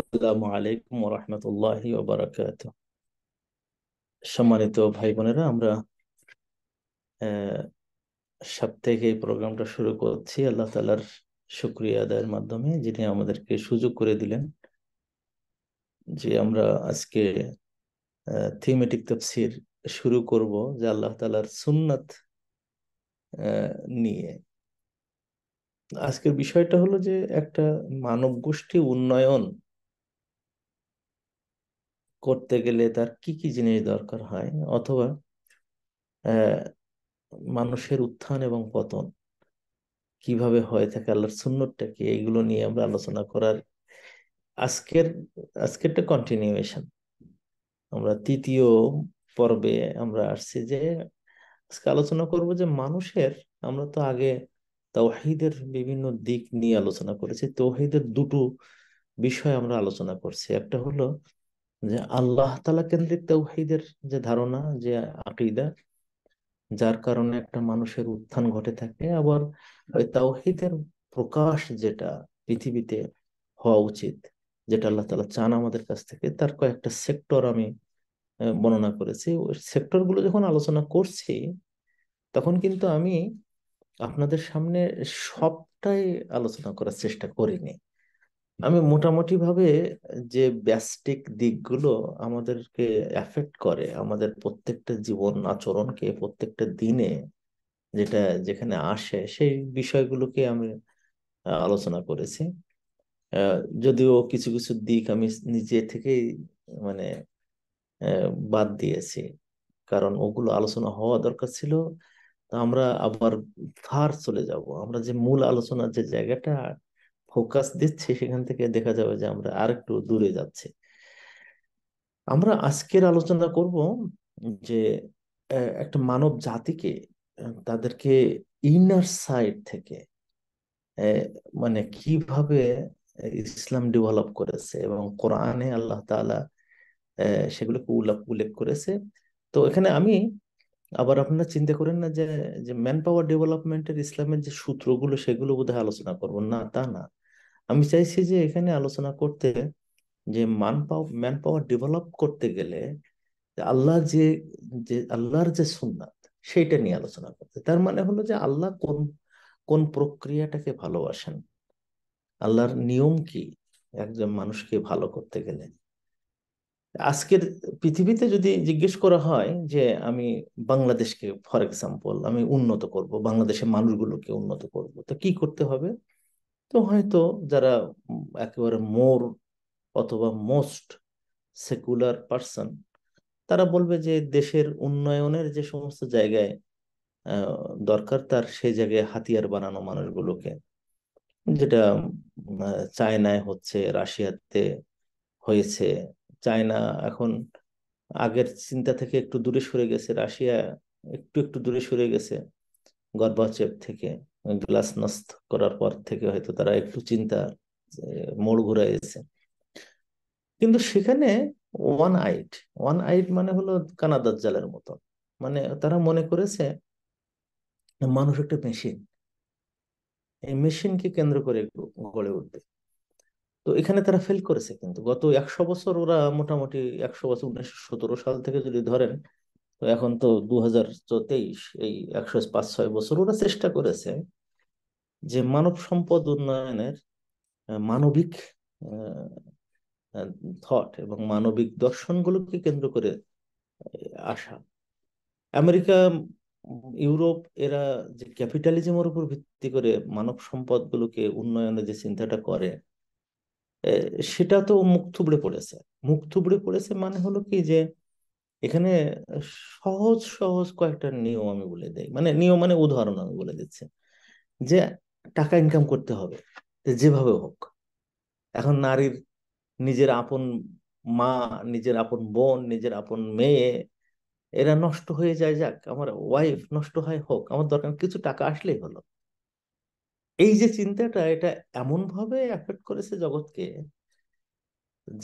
আসসালামু আলাইকুম ওরহামতুল্লাহ ওবরাকাত সম্মানিত ভাই বোনেরা আমরা সপ্তাহে এই প্রোগ্রামটা শুরু করছি আল্লাহ তালার শুক্রিয়া আদায়ের মাধ্যমে যিনি আমাদেরকে সুযোগ করে দিলেন যে আমরা আজকে থিমেটিক তফসির শুরু করব যে আল্লাহ তালার সুন্নাত নিয়ে আজকের বিষয়টা হলো যে একটা মানব গোষ্ঠী উন্নয়ন করতে গেলে তার কি কি জিনিস দরকার হয় অথবা মানুষের উত্থান এবং পতন কিভাবে হয়ে থাকে আল্লাহর সুন্নরটা কি এইগুলো নিয়ে আমরা আলোচনা করার আজকের আজকেরটা কন্টিনিউয়েশন আমরা তৃতীয় পর্বে আমরা আসছি যে আজকে আলোচনা করব যে মানুষের আমরা তো আগে তৌহিদের বিভিন্ন দিক নিয়ে আলোচনা করেছি তৌহিদের দুটো বিষয় আমরা আলোচনা করছি একটা হলো যে আল্লাহ তালা কেন্দ্রিক তৌহিদের যে ধারণা যে আকিদা যার কারণে একটা মানুষের উত্থান ঘটে থাকে আবার ওই তাওহিদের প্রকাশ যেটা পৃথিবীতে হওয়া উচিত যেটা আল্লাহ তালা চান আমাদের কাছ থেকে তার কয়েকটা সেক্টর আমি বর্ণনা করেছি ওই সেক্টরগুলো যখন আলোচনা করছি তখন কিন্তু আমি আপনাদের সামনে সবটাই আলোচনা করার চেষ্টা করিনি আমি মোটামুটি ভাবে যে ব্যাস্টিক দিকগুলো আমাদেরকে এফেক্ট করে আমাদের প্রত্যেকটা জীবন আচরণকে প্রত্যেকটা দিনে যেটা যেখানে আসে সেই বিষয়গুলোকে আমি আলোচনা করেছি যদিও কিছু কিছু দিক আমি নিজে থেকেই মানে বাদ দিয়েছি কারণ ওগুলো আলোচনা হওয়া দরকার ছিল তা আমরা আবার ফার চলে যাব আমরা যে মূল আলোচনার যে জায়গাটা ফোকাস দিচ্ছে সেখান থেকে দেখা যাবে যে আমরা আর একটু দূরে যাচ্ছি আমরা আজকের আলোচনা করব যে একটা মানব জাতিকে তাদেরকে ইনার সাইড থেকে মানে কিভাবে ইসলাম ডেভেলপ করেছে এবং কোরআনে আল্লাহ তালা সেগুলোকে উল্লেখ করেছে তো এখানে আমি আবার আপনারা চিন্তা করেন না যে যে ম্যান পাওয়ার ডেভেলপমেন্টের ইসলামের যে সূত্রগুলো সেগুলো বোধহয় আলোচনা করব না তা না আমি চাইছি যে এখানে আলোচনা করতে যে মান পাওয়ার ম্যান পাওয়ার ডেভেলপ করতে গেলে আল্লাহ যে যে আল্লাহর যে সুন্নাত সেইটা নিয়ে আলোচনা করতে তার মানে হলো যে আল্লাহ কোন কোন প্রক্রিয়াটাকে ভালোবাসেন আল্লাহর নিয়ম কি একজন মানুষকে ভালো করতে গেলে আজকের পৃথিবীতে যদি জিজ্ঞেস করা হয় যে আমি বাংলাদেশকে ফর এক্সাম্পল আমি উন্নত করব বাংলাদেশের মানুষগুলোকে উন্নত করব তো কি করতে হবে তো হয়তো যারা একেবারে মোর অথবা মোস্ট সেকুলার পার্সন তারা বলবে যে দেশের উন্নয়নের যে সমস্ত জায়গায় দরকার তার সেই জায়গায় হাতিয়ার বানানো মানুষগুলোকে যেটা চায়নায় হচ্ছে রাশিয়াতে হয়েছে চায়না এখন আগের চিন্তা থেকে একটু দূরে সরে গেছে রাশিয়া একটু একটু দূরে সরে গেছে গর্বাচেপ থেকে গ্লাস নষ্ট করার পর থেকে হয়তো তারা একটু চিন্তা মোড় ঘুরাইছে কিন্তু সেখানে ওয়ান আইট ওয়ান আইট মানে হলো কানাদার জালের মতো মানে তারা মনে করেছে মানুষ একটা মেশিন এই মেশিনকে কেন্দ্র করে গড়ে উঠবে তো এখানে তারা ফেল করেছে কিন্তু গত একশো বছর ওরা মোটামুটি একশো বছর উনিশশো সতেরো সাল থেকে যদি ধরেন তো এখন তো দু হাজার এই একশো পাঁচ ছয় বছর ওরা চেষ্টা করেছে যে মানব সম্পদ উন্নয়নের মানবিক থট এবং মানবিক দর্শনগুলোকে কেন্দ্র করে আসা আমেরিকা ইউরোপ এরা যে ক্যাপিটালিজমের উপর ভিত্তি করে মানব সম্পদগুলোকে উন্নয়নের যে চিন্তাটা করে সেটা তো মুখ থুবড়ে পড়েছে মুখ থুবড়ে পড়েছে মানে হলো কি যে এখানে সহজ সহজ কয়েকটা নিয়ম আমি বলে দেই মানে নিয়ম মানে উদাহরণ আমি বলে দিচ্ছি যে টাকা ইনকাম করতে হবে যেভাবে হোক এখন নারীর নিজের আপন মা নিজের আপন বোন নিজের আপন মেয়ে এরা নষ্ট হয়ে যায় যাক আমার ওয়াইফ নষ্ট হয় হোক আমার দরকার কিছু টাকা আসলেই হলো এই যে চিন্তাটা এটা এমন ভাবে অ্যাফেক্ট করেছে জগৎকে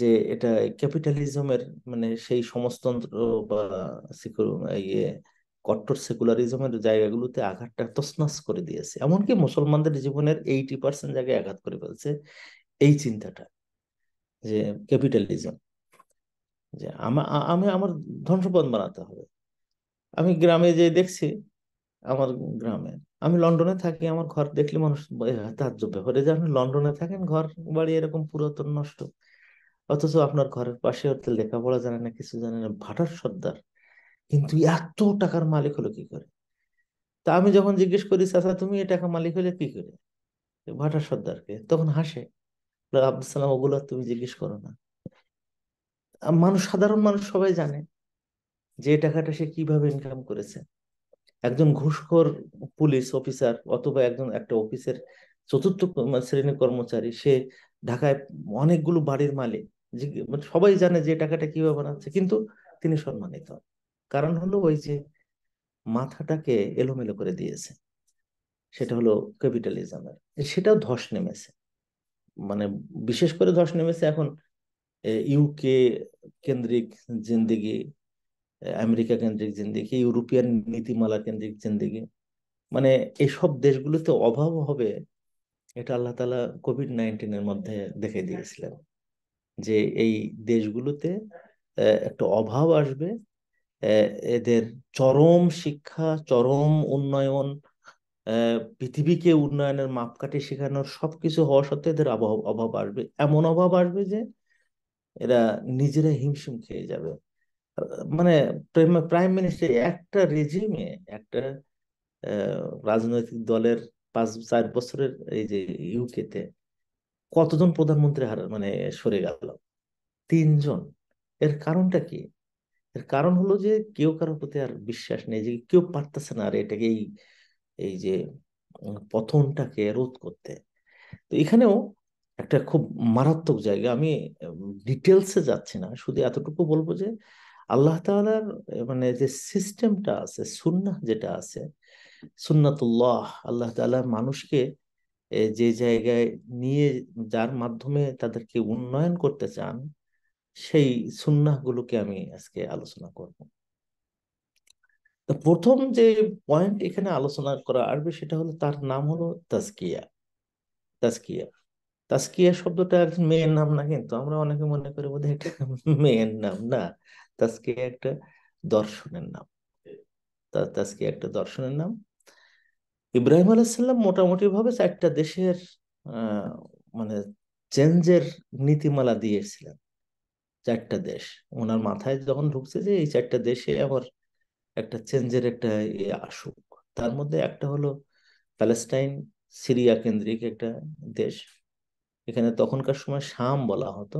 যে এটা ক্যাপিটালিজমের মানে সেই সমাজতন্ত্র বা ইয়ে কট্টর সেকুলারিজমের জায়গাগুলোতে আঘাতটা তছনছ করে দিয়েছে এমনকি মুসলমানদের জীবনের এইটি পার্সেন্ট জায়গায় আঘাত করে ফেলছে এই চিন্তাটা যে ক্যাপিটালিজম যে আমি আমার ধন সম্পদ বানাতে হবে আমি গ্রামে যে দেখছি আমার গ্রামে আমি লন্ডনে থাকি আমার ঘর দেখলে মানুষ তাজ্জব ব্যাপারে যে আপনি লন্ডনে থাকেন ঘর বাড়ি এরকম পুরাতন নষ্ট অথচ আপনার ঘরের পাশে হতে লেখাপড়া জানে না কিছু জানে না ভাটার সর্দার কিন্তু এত টাকার মালিক হলো কি করে তা আমি যখন জিজ্ঞেস করি চাচা তুমি এ টাকা মালিক হলে কি করে ভাটার সর্দারকে তখন হাসে আব্দুল সালাম ওগুলো তুমি জিজ্ঞেস করো না মানুষ সাধারণ মানুষ সবাই জানে যে টাকাটা সে কিভাবে ইনকাম করেছে একজন ঘুষখোর পুলিশ অফিসার অথবা একজন একটা অফিসের চতুর্থ মানে, শ্রেণীর কর্মচারী সে ঢাকায় অনেকগুলো বাড়ির মালিক মানে সবাই জানে যে টাকাটা কিভাবে বানাচ্ছে কিন্তু তিনি সম্মানিত কারণ হলো ওই যে মাথাটাকে এলোমেলো করে দিয়েছে সেটা হলো ক্যাপিটালিজমের সেটাও ধস নেমেছে মানে বিশেষ করে ধস নেমেছে এখন ইউকে কেন্দ্রিক জিন্দিগি আমেরিকা কেন্দ্রিক জিন্দিগি ইউরোপিয়ান নীতিমালা কেন্দ্রিক জিন্দিগি মানে এসব দেশগুলোতে অভাব হবে এটা আল্লাহ তালা কোভিড নাইন্টিনের মধ্যে দেখে দিয়েছিলেন যে এই দেশগুলোতে একটা অভাব আসবে এদের চরম শিক্ষা চরম উন্নয়ন পৃথিবীকে উন্নয়নের মাপকাঠি শেখানোর সবকিছু হওয়া সত্ত্বেও এদের অভাব অভাব আসবে এমন অভাব আসবে যে এরা নিজেরা হিমশিম খেয়ে যাবে মানে প্রাইম মিনিস্টার একটা রেজিমে একটা রাজনৈতিক দলের পাঁচ চার বছরের এই যে ইউকেতে কতজন প্রধানমন্ত্রী হার মানে সরে গেল তিনজন এর কারণটা কি এর কারণ হলো যে কেউ কারোর প্রতি আর বিশ্বাস নেই যে কেউ পারতেছে না আর এটাকে এই এই যে পথনটাকে রোধ করতে তো এখানেও একটা খুব মারাত্মক জায়গা আমি ডিটেলসে যাচ্ছি না শুধু এতটুকু বলবো যে আল্লাহ তালার মানে যে সিস্টেমটা আছে সুন্না যেটা আছে সুন্নাতুল্লাহ আল্লাহ তালা মানুষকে যে জায়গায় নিয়ে যার মাধ্যমে তাদেরকে উন্নয়ন করতে চান সেই গুলোকে আমি আজকে আলোচনা করব প্রথম যে পয়েন্ট এখানে আলোচনা করা আসবে সেটা হলো তার নাম হলো তাস্কিয়া তাস্কিয়া তাস্কিয়া শব্দটা মেয়ের নাম না কিন্তু আমরা অনেকে মনে করি বোধ এটা মেয়ের নাম না তাস্কিয়া একটা দর্শনের নাম তাস্কিয়া একটা দর্শনের নাম ইব্রাহিম মোটামুটি মোটামুটিভাবে চারটা দেশের মানে চেঞ্জের নীতিমালা দিয়েছিলেন চারটা দেশ ওনার মাথায় যখন ঢুকছে যে এই চারটা দেশে আবার একটা চেঞ্জের একটা ইয়ে আসুক তার মধ্যে একটা হলো প্যালেস্টাইন সিরিয়া কেন্দ্রিক একটা দেশ এখানে তখনকার সময় শাম বলা হতো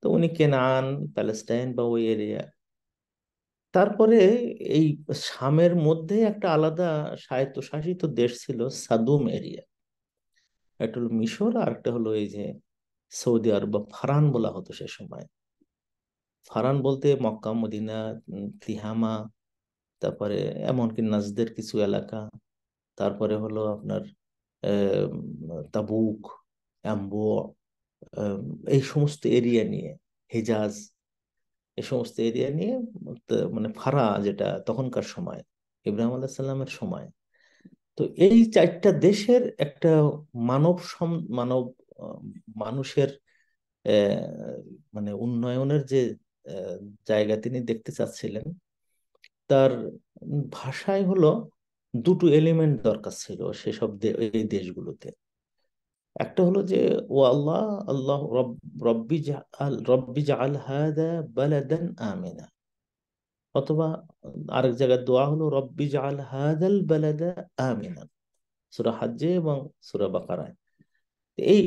তো উনি কেনান প্যালেস্টাইন বা ওই এরিয়া তারপরে এই শামের মধ্যে একটা আলাদা স্বায়ত্তশাসিত দেশ ছিল সাদুম এরিয়া একটা হলো মিশর আর একটা হলো এই যে সৌদি আরব বা ফারান বলা হতো সে সময় ফারান বলতে মক্কা মদিনা তিহামা তারপরে এমনকি নাজদের কিছু এলাকা তারপরে হলো আপনার তাবুক অ্যাম্বো এই সমস্ত এরিয়া নিয়ে হেজাজ এ সমস্ত এরিয়া নিয়ে মানে ফারা যেটা তখনকার সময় ইব্রাহিম আল্লাহ সাল্লামের সময় তো এই চারটা দেশের একটা মানব সম মানব মানুষের মানে উন্নয়নের যে জায়গা তিনি দেখতে চাচ্ছিলেন তার ভাষায় হলো দুটো এলিমেন্ট দরকার ছিল সেসব এই দেশগুলোতে একটা হলো যে ও আল্লাহ আল্লাহ রব্বি রব্বি জাল হাদা বালাদান আমিনা অথবা আরেক জায়গায় দোয়া হলো রব্বি জাল হাদাল বালাদা আমিনা সুরা হাজ্জে এবং সুরা বাকারায় এই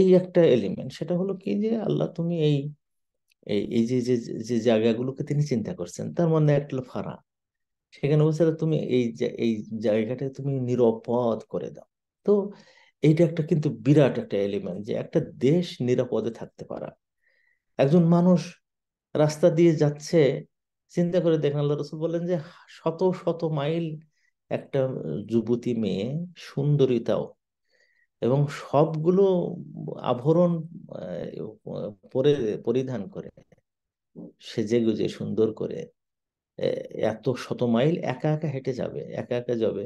এই একটা এলিমেন্ট সেটা হলো কি যে আল্লাহ তুমি এই এই যে যে জায়গাগুলোকে তিনি চিন্তা করছেন তার মধ্যে একটা ফারা সেখানে বলছে তুমি এই এই জায়গাটা তুমি নিরাপদ করে দাও তো এইটা একটা কিন্তু বিরাট একটা এলিমেন্ট যে একটা দেশ নিরাপদে থাকতে পারা একজন মানুষ রাস্তা দিয়ে যাচ্ছে চিন্তা করে দেখেন আল্লাহ রসুল বললেন যে শত শত মাইল একটা যুবতী মেয়ে সুন্দরীতাও এবং সবগুলো আভরণ পরে পরিধান করে সেজে গুজে সুন্দর করে এত শত মাইল একা একা হেঁটে যাবে একা একা যাবে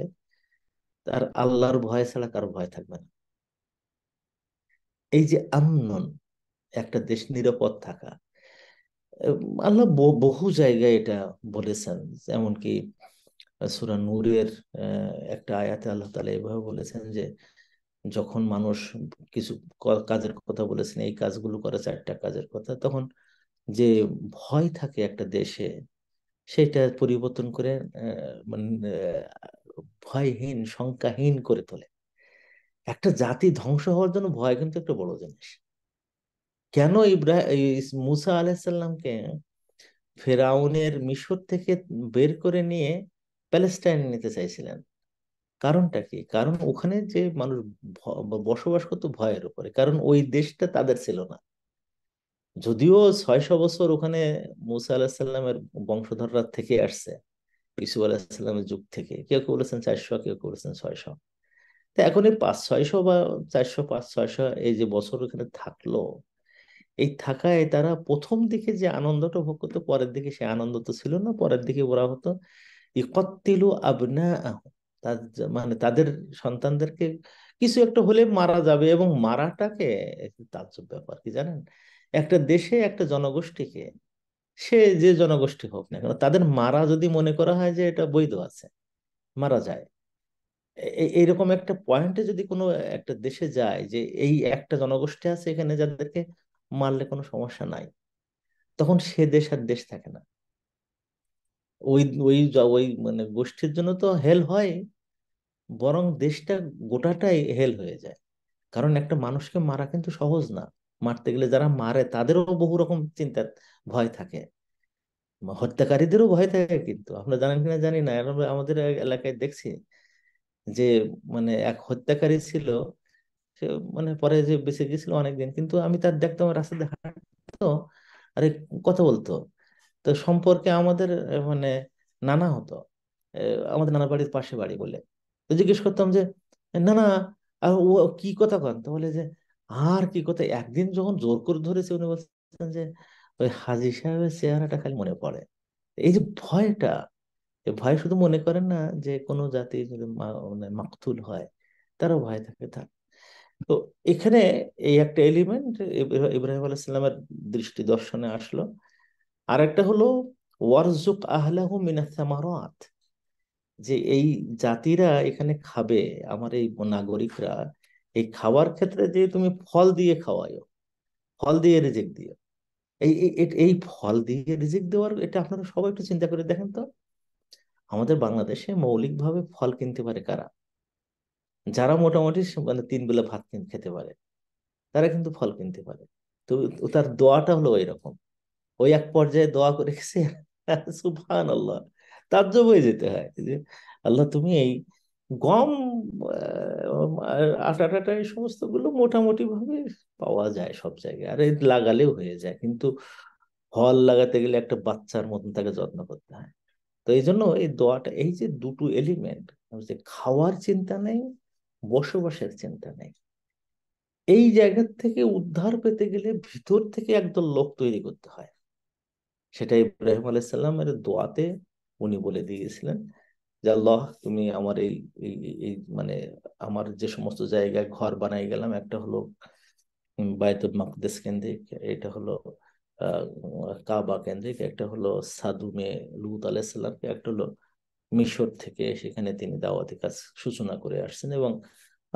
তার আল্লাহর ভয় ছাড়া কারো ভয় থাকবে না এই যে আমনন একটা দেশ নিরাপদ থাকা আল্লাহ বহু জায়গায় এটা বলেছেন এমনকি সুরা নূরের একটা আয়াতে আল্লাহ তালা এভাবে বলেছেন যে যখন মানুষ কিছু কাজের কথা বলেছেন এই কাজগুলো করে চারটা কাজের কথা তখন যে ভয় থাকে একটা দেশে সেটা পরিবর্তন করে মানে ভয়হীন শঙ্কাহীন করে তোলে একটা জাতি ধ্বংস হওয়ার জন্য ভয় কিন্তু একটা বড় জিনিস কেন ইব্রাহিম মুসা আলাহিসাল্লামকে ফেরাউনের মিশর থেকে বের করে নিয়ে প্যালেস্টাইন নিতে চাইছিলেন কারণটা কি কারণ ওখানে যে মানুষ বসবাস করতো ভয়ের উপরে কারণ ওই দেশটা তাদের ছিল না যদিও ছয়শ বছর ওখানে মুসা আলাহিসাল্লামের বংশধররা থেকে আসছে ইসু আলাহিসাল্লামের যুগ থেকে কেউ কেউ বলেছেন চারশো কেউ কেউ বলেছেন ছয়শো তো এখন এই পাঁচ ছয়শো বা চারশো পাঁচ ছয়শো এই যে বছর ওখানে থাকলো এই থাকায় তারা প্রথম দিকে যে আনন্দটা ভোগ করতো পরের দিকে সে আনন্দ তো ছিল না পরের দিকে ওরা হতো ইকত্তিলু আবনা মানে তাদের সন্তানদেরকে কিছু একটা হলে মারা যাবে এবং মারাটাকে তাজ্জব ব্যাপার কি জানেন একটা দেশে একটা জনগোষ্ঠীকে সে যে জনগোষ্ঠী হোক না কেন তাদের মারা যদি মনে করা হয় যে এটা বৈধ আছে মারা যায় এইরকম একটা পয়েন্টে যদি কোনো একটা দেশে যায় যে এই একটা জনগোষ্ঠী আছে এখানে যাদেরকে মারলে কোনো সমস্যা নাই তখন সে দেশ আর দেশ থাকে না ওই ওই ওই মানে গোষ্ঠীর জন্য তো হেল হয় বরং দেশটা গোটাটাই হেল হয়ে যায় কারণ একটা মানুষকে মারা কিন্তু সহজ না মারতে গেলে যারা মারে তাদেরও বহু রকম চিন্তা ভয় থাকে হত্যাকারীদেরও ভয় থাকে কিন্তু আপনারা জানেন কিনা জানি না আমাদের এলাকায় দেখছি যে মানে এক হত্যাকারী ছিল সে মানে পরে যে বেঁচে গেছিল অনেকদিন কিন্তু আমি তার দেখতাম রাস্তা হাঁটতো আরে কথা বলতো তো সম্পর্কে আমাদের মানে নানা হতো আমাদের নানা বাড়ির পাশে বাড়ি বলে তো জিজ্ঞেস করতাম যে না না আর ও কি কথা কন তো বলে যে আর কি কথা একদিন যখন জোর করে ধরেছে উনি বলছেন যে ওই হাজি সাহেবের চেহারাটা খালি মনে পড়ে এই যে ভয়টা ভয় শুধু মনে করেন না যে কোনো জাতি যদি মানে মাকতুল হয় তারও ভয় থাকে থাক তো এখানে এই একটা এলিমেন্ট ইব্রাহিম আলাইসাল্লামের দৃষ্টি দর্শনে আসলো আর একটা হলো ওয়ারজুক আহলাহু মিনাসামারাত যে এই জাতিরা এখানে খাবে আমার এই নাগরিকরা এই খাওয়ার ক্ষেত্রে যে তুমি ফল দিয়ে খাওয়াইও ফল দিয়ে রিজেক্ট দিও এই এই ফল দিয়ে রিজেক্ট দেওয়ার এটা আপনারা সবাই একটু চিন্তা করে দেখেন তো আমাদের বাংলাদেশে মৌলিকভাবে ফল কিনতে পারে কারা যারা মোটামুটি মানে তিন বেলা ভাত খেতে পারে তারা কিন্তু ফল কিনতে পারে তো তার দোয়াটা হলো ওই রকম ওই এক পর্যায়ে দোয়া করে সুফান আল্লাহ জব হয়ে যেতে হয় যে আল্লাহ তুমি এই গম আটা টাটা এই সমস্ত গুলো মোটামুটি ভাবে পাওয়া যায় সব জায়গায় আর লাগালেও হয়ে যায় কিন্তু ফল লাগাতে গেলে একটা বাচ্চার মতন তাকে যত্ন করতে হয় তো এই জন্য এই দোয়াটা এই যে দুটো এলিমেন্ট যে খাওয়ার চিন্তা নেই বসবাসের চিন্তা নেই এই জায়গার থেকে উদ্ধার পেতে গেলে ভিতর থেকে একদল লোক তৈরি করতে হয় সেটা ইব্রাহিম আলাইসাল্লামের দোয়াতে উনি বলে দিয়েছিলেন যে আল্লাহ তুমি আমার এই এই মানে আমার যে সমস্ত জায়গায় ঘর বানাই গেলাম একটা হলো বায়তুল মাকদেশ কেন্দ্রিক এটা হলো কাবা কেন্দ্রিক একটা হলো মেয়ে লুত আলাইসাল্লামকে একটা হলো মিশর থেকে সেখানে তিনি দাওয়াতি কাজ সূচনা করে আসছেন এবং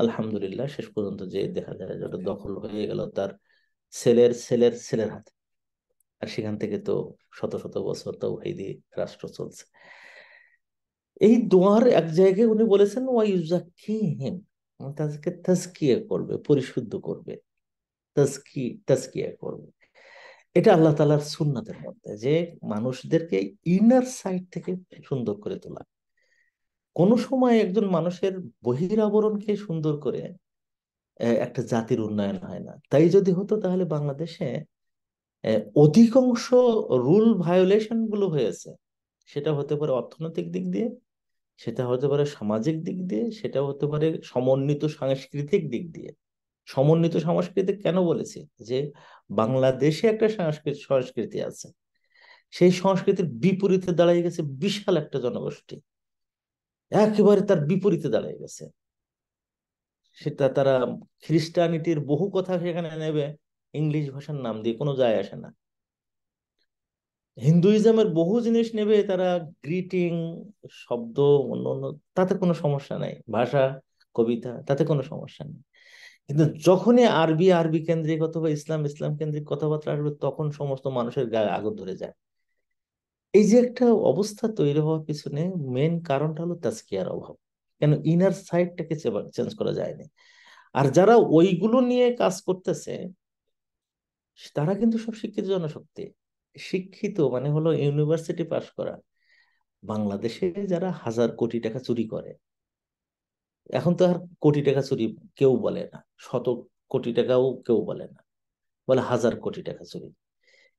আলহামদুলিল্লাহ শেষ পর্যন্ত যে দেখা যায় যেটা দখল হয়ে গেল তার ছেলের ছেলের ছেলের হাতে আর সেখান থেকে তো শত শত বছর তো দিয়ে রাষ্ট্র চলছে এই দোয়ার এক জায়গায় উনি বলেছেন ওয়াইজাকিহীন মানে তাদেরকে তাজকিয়া করবে পরিশুদ্ধ করবে তাজকি তাজকিয়া করবে এটা আল্লাহ তালার সুন্নাতের মধ্যে যে মানুষদেরকে ইনার সাইড থেকে সুন্দর করে তোলা কোনো সময় একজন মানুষের বহিরাবরণকে সুন্দর করে একটা জাতির উন্নয়ন হয় না তাই যদি হতো তাহলে বাংলাদেশে অধিকাংশ রুল ভায়োলেশন গুলো হয়েছে সেটা হতে পারে অর্থনৈতিক দিক দিয়ে সেটা হতে পারে সামাজিক দিক দিয়ে সেটা হতে পারে সমন্বিত সাংস্কৃতিক দিক দিয়ে সমন্বিত সাংস্কৃতিক কেন বলেছি যে বাংলাদেশে একটা সাংস্কৃতিক সংস্কৃতি আছে সেই সংস্কৃতির বিপরীতে দাঁড়াই গেছে বিশাল একটা জনগোষ্ঠী একেবারে তার বিপরীতে দাঁড়িয়ে গেছে সেটা তারা খ্রিস্টানিটির বহু কথা সেখানে নেবে ইংলিশ ভাষার নাম দিয়ে কোনো যায় আসে না হিন্দুইজমের বহু জিনিস নেবে তারা গ্রিটিং শব্দ অন্য অন্য তাতে কোনো সমস্যা নাই ভাষা কবিতা তাতে কোনো সমস্যা নেই কিন্তু যখনই আরবি আরবি কেন্দ্রিক অথবা ইসলাম ইসলাম কেন্দ্রিক কথাবার্তা আসবে তখন সমস্ত মানুষের গায়ে আগুন ধরে যায় এই যে একটা অবস্থা তৈরি হওয়ার পিছনে মেন কারণটা হলো তাস্কিয়ার অভাব কেন ইনার সাইডটাকে চেঞ্জ করা যায়নি আর যারা ওইগুলো নিয়ে কাজ করতেছে তারা কিন্তু সব শিক্ষিত জনশক্তি শিক্ষিত মানে হলো ইউনিভার্সিটি পাশ করা বাংলাদেশে যারা হাজার কোটি টাকা চুরি করে এখন তো আর কোটি টাকা চুরি কেউ বলে না শত কোটি টাকাও কেউ বলে না বলে হাজার কোটি টাকা চুরি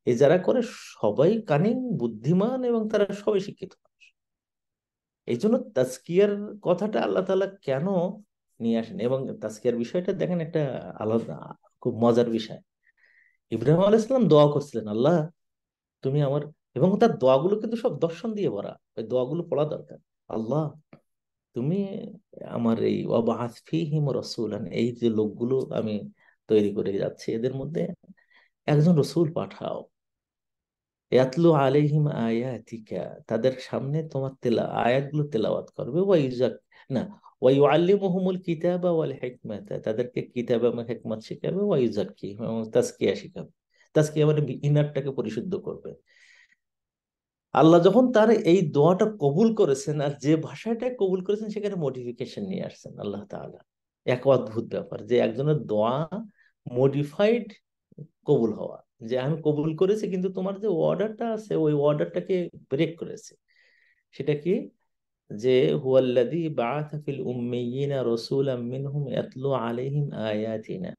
এ যারা করে সবাই কানিং বুদ্ধিমান এবং তারা সবাই শিক্ষিত এই জন্য তাস্কিয়ার কথাটা আল্লাহ তালা কেন নিয়ে আসেন এবং তাস্কিয়ার বিষয়টা দেখেন একটা আলাদা খুব মজার বিষয় ইব্রাহিম আল ইসলাম দোয়া করছিলেন আল্লাহ তুমি আমার এবং তার দোয়াগুলো কিন্তু সব দর্শন দিয়ে ভরা ওই দোয়াগুলো পড়া দরকার আল্লাহ তুমি আমার এই ওয়াবাহিম রসুল এই যে লোকগুলো আমি তৈরি করে যাচ্ছি এদের মধ্যে একজন রসুল পাঠাও ইয়াতলু আলাইহিম আয়াতিকা তাদের সামনে তোমার তেলা আয়াতগুলো তেলাওয়াত করবে ওয়াই ইউজাক না ওয়া ইউআল্লিমুহুমুল কিতাবা ওয়াল হিকমাতা তাদেরকে কিতাব এবং হেকমত শিখাবে ওয়া ইউজাক্কিহিম এবং তাজকিয়া শিখাবে তাজকে এবার ইনারটাকে পরিশুদ্ধ করবে আল্লাহ যখন তার এই দোয়াটা কবুল করেছেন আর যে ভাষাটা কবুল করেছেন সেখানে মডিফিকেশন নিয়ে আসছেন আল্লাহ তালা এক অদ্ভুত ব্যাপার যে একজনের দোয়া মডিফাইড কবুল হওয়া যে আমি কবুল করেছি কিন্তু তোমার যে অর্ডারটা আছে ওই অর্ডারটাকে ব্রেক করেছে সেটা কি যে হুয়াল্লাদি বা রসুল আমিন হুম এতলো ইয়াতলু আয়াতিনা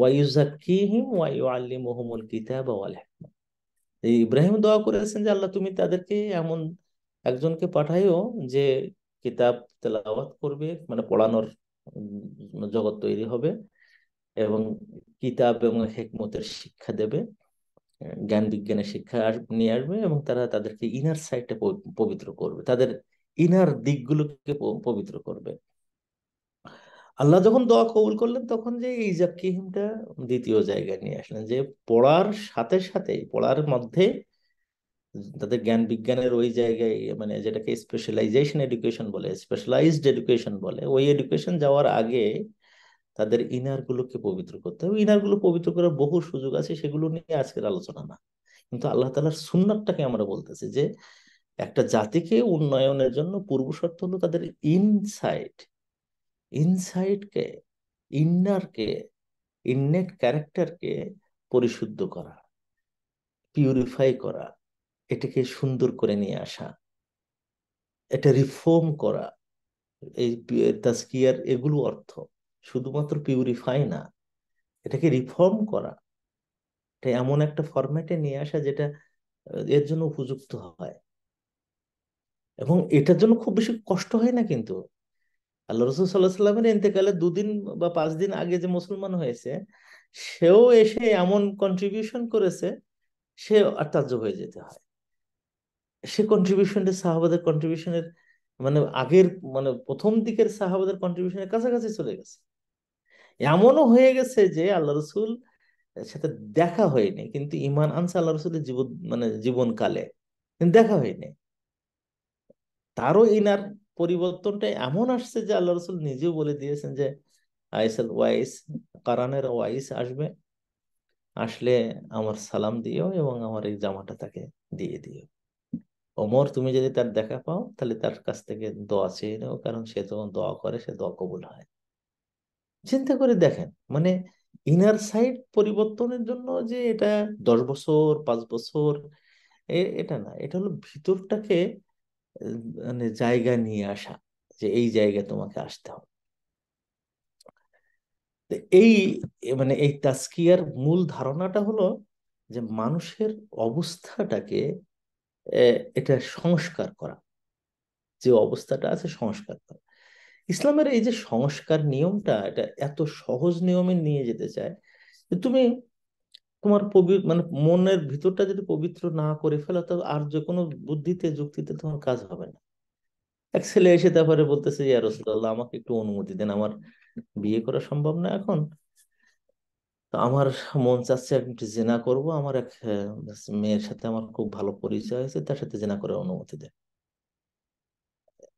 ওয়াইজাকিহিম ওয়াইউআল্লিমুহুমুল কিতাব ওয়াল হিকমা এই ইব্রাহিম দোয়া করেছেন যে আল্লাহ তুমি তাদেরকে এমন একজনকে পাঠাইও যে কিতাব তেলাওয়াত করবে মানে পড়ানোর জগৎ তৈরি হবে এবং কিতাব এবং হেকমতের শিক্ষা দেবে জ্ঞান বিজ্ঞানের শিক্ষা নিয়ে আসবে এবং তারা তাদেরকে ইনার সাইডটা পবিত্র করবে তাদের ইনার দিকগুলোকে পবিত্র করবে আল্লাহ যখন দোয়া কবুল করলেন তখন যে এই জাকিহিমটা দ্বিতীয় জায়গায় নিয়ে আসলেন যে পড়ার সাথে সাথে পড়ার মধ্যে তাদের জ্ঞান বিজ্ঞানের ওই জায়গায় মানে যেটাকে স্পেশালাইজেশন এডুকেশন বলে স্পেশালাইজড এডুকেশন বলে ওই এডুকেশন যাওয়ার আগে তাদের ইনারগুলোকে পবিত্র করতে হবে ইনারগুলো পবিত্র করার বহু সুযোগ আছে সেগুলো নিয়ে আজকের আলোচনা না কিন্তু আল্লাহ তালার সুন্নারটাকে আমরা বলতেছি যে একটা জাতিকে উন্নয়নের জন্য পূর্ব শর্ত হলো তাদের ইনসাইড ইনসাইডকে ইন্নারকে ইননেট ক্যারেক্টারকে পরিশুদ্ধ করা পিউরিফাই করা এটাকে সুন্দর করে নিয়ে আসা এটা রিফর্ম করা এই তাস্কিয়ার এগুলো অর্থ শুধুমাত্র পিউরিফাই না এটাকে রিফর্ম করা এটা এমন একটা ফরম্যাটে নিয়ে আসা যেটা এর জন্য উপযুক্ত হয় এবং এটার জন্য খুব বেশি কষ্ট হয় না কিন্তু আল্লাহ রসুল সাল্লাহ সাল্লামের এতেকালে দুদিন বা পাঁচ দিন আগে যে মুসলমান হয়েছে সেও এসে এমন কন্ট্রিবিউশন করেছে সে আশ্চর্য হয়ে যেতে হয় সে কন্ট্রিবিউশনটা সাহাবাদের কন্ট্রিবিউশনের মানে আগের মানে প্রথম দিকের সাহাবাদের কন্ট্রিবিউশনের কাছাকাছি চলে গেছে এমনও হয়ে গেছে যে আল্লাহ রসুল সাথে দেখা হয়নি কিন্তু ইমান আনসা আল্লাহ রসুলের জীবন মানে জীবনকালে দেখা হয়নি তারও ইনার পরিবর্তনটা এমন আসছে যে আল্লাহ রসুল নিজেও বলে দিয়েছেন যে আইসেল ওয়াইস কারানের ওয়াইস আসবে আসলে আমার সালাম দিও এবং আমার এই জামাটা তাকে দিয়ে দিও অমর তুমি যদি তার দেখা পাও তাহলে তার কাছ থেকে দোয়া চেয়ে নাও কারণ সে যখন দোয়া করে সে দোয়া কবুল হয় চিন্তা করে দেখেন মানে ইনার সাইড পরিবর্তনের জন্য যে এটা দশ বছর পাঁচ বছর এটা না এটা হলো ভিতরটাকে মানে জায়গা নিয়ে আসা যে এই জায়গায় তোমাকে আসতে হবে এই মানে এই তাস্কিয়ার মূল ধারণাটা হলো যে মানুষের অবস্থাটাকে এটা সংস্কার করা যে অবস্থাটা আছে সংস্কার করা ইসলামের এই যে সংস্কার নিয়মটা এটা এত সহজ নিয়মে নিয়ে যেতে চায় তুমি তোমার পবিত্র মানে মনের ভিতরটা যদি পবিত্র না করে ফেলো তো আর যে কোনো বুদ্ধিতে যুক্তিতে তোমার কাজ হবে না এক ছেলে এসে তারপরে বলতেছে ইয়া রসুল্লাহ আমাকে একটু অনুমতি দেন আমার বিয়ে করা সম্ভব না এখন আমার মন চাচ্ছে একটু জেনা করব আমার এক মেয়ের সাথে আমার খুব ভালো পরিচয় হয়েছে তার সাথে জেনা করার অনুমতি দেন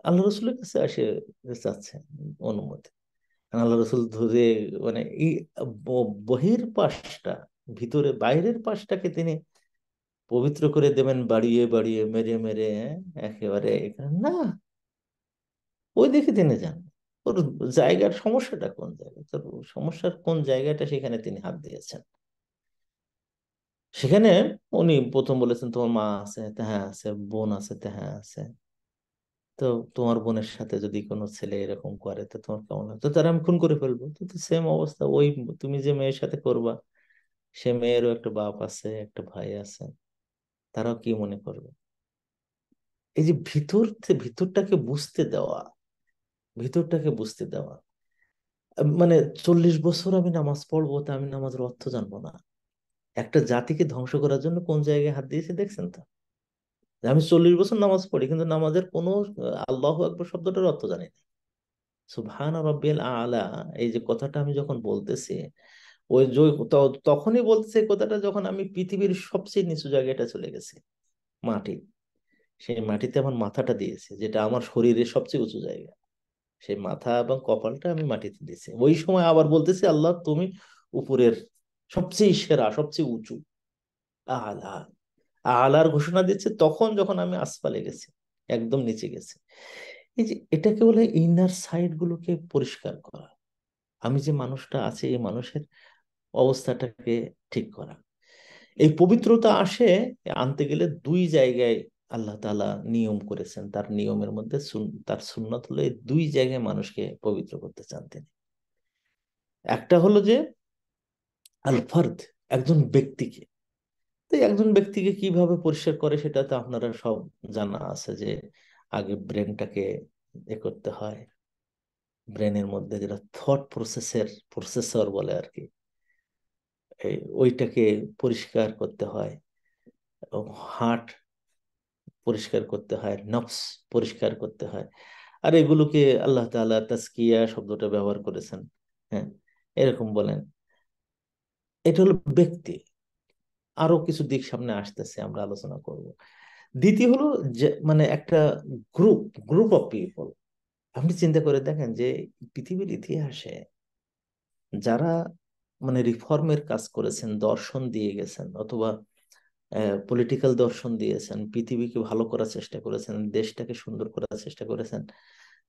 আল্লাহ রসুলের কাছে আসে চাচ্ছে অনুমতি আল্লাহ রসুল ধরে মানে এই বহির পাশটা ভিতরে বাইরের পাশটাকে তিনি পবিত্র করে দেবেন বাড়িয়ে বাড়িয়ে মেরে মেরে হ্যাঁ, একেবারে না ওই দেখে তিনি যান ওর জায়গার সমস্যাটা কোন জায়গা তোর সমস্যার কোন জায়গাটা সেখানে তিনি হাত দিয়েছেন সেখানে উনি প্রথম বলেছেন তোমার মা আছে হ্যাঁ আছে বোন আছে হ্যাঁ আছে তো তোমার বোনের সাথে যদি কোনো ছেলে এরকম করে তো তোমার কেমন তো তারা আমি খুন করে ফেলবো তো সেম অবস্থা ওই তুমি যে মেয়ের সাথে করবা সে মেয়েরও একটা বাপ আছে একটা ভাই আছে তারাও কি মনে করবে এই যে ভিতর ভিতরটাকে বুঝতে দেওয়া ভিতরটাকে বুঝতে দেওয়া মানে চল্লিশ বছর আমি নামাজ পড়বো তা আমি নামাজের অর্থ জানবো না একটা জাতিকে ধ্বংস করার জন্য কোন জায়গায় হাত দিয়েছে দেখছেন তা আমি চল্লিশ বছর নামাজ পড়ি কিন্তু নামাজের কোন আল্লাহ একবার শব্দটার অর্থ জানি না সুবহান রব্বিল আলা এই যে কথাটা আমি যখন বলতেছি ওই তখনই বলতেছে কথাটা যখন আমি পৃথিবীর সবচেয়ে নিচু জায়গাটা চলে গেছে মাটি সেই মাটিতে আমার মাথাটা দিয়েছে যেটা আমার শরীরের সবচেয়ে উঁচু জায়গা সেই মাথা এবং কপালটা আমি মাটিতে দিয়েছি ওই সময় আবার বলতেছি আল্লাহ তুমি উপরের সবচেয়ে সেরা সবচেয়ে উঁচু আলা আলার ঘোষণা দিচ্ছে তখন যখন আমি আসপালে গেছি একদম নিচে গেছি এই যে এটাকে বলে ইনার সাইড গুলোকে পরিষ্কার করা আমি যে মানুষটা আছে এই মানুষের অবস্থাটাকে ঠিক করা এই পবিত্রতা আসে আনতে গেলে দুই জায়গায় আল্লাহ তালা নিয়ম করেছেন তার নিয়মের মধ্যে তার সুন্নত হলো এই দুই জায়গায় মানুষকে পবিত্র করতে চান তিনি একটা হলো যে আলফার্দ একজন ব্যক্তিকে তো একজন ব্যক্তিকে কিভাবে পরিষ্কার করে সেটা তো আপনারা সব জানা আছে যে আগে ব্রেনটাকে এ করতে হয় ব্রেনের মধ্যে যেটা থট প্রসেসের প্রসেসর বলে আর কি ওইটাকে পরিষ্কার করতে হয় এবং হার্ট পরিষ্কার করতে হয় নফস পরিষ্কার করতে হয় আর এগুলোকে আল্লাহ তালা তাস্কিয়া শব্দটা ব্যবহার করেছেন হ্যাঁ এরকম বলেন এটা হলো ব্যক্তি আরো কিছু দিক সামনে আসতেছে আমরা আলোচনা করব দ্বিতীয় হলো যে মানে একটা গ্রুপ গ্রুপ অফ পিপল আপনি চিন্তা করে দেখেন যে পৃথিবীর ইতিহাসে যারা মানে রিফর্মের কাজ করেছেন দর্শন দিয়ে গেছেন অথবা পলিটিক্যাল দর্শন দিয়েছেন পৃথিবীকে ভালো করার চেষ্টা করেছেন দেশটাকে সুন্দর করার চেষ্টা করেছেন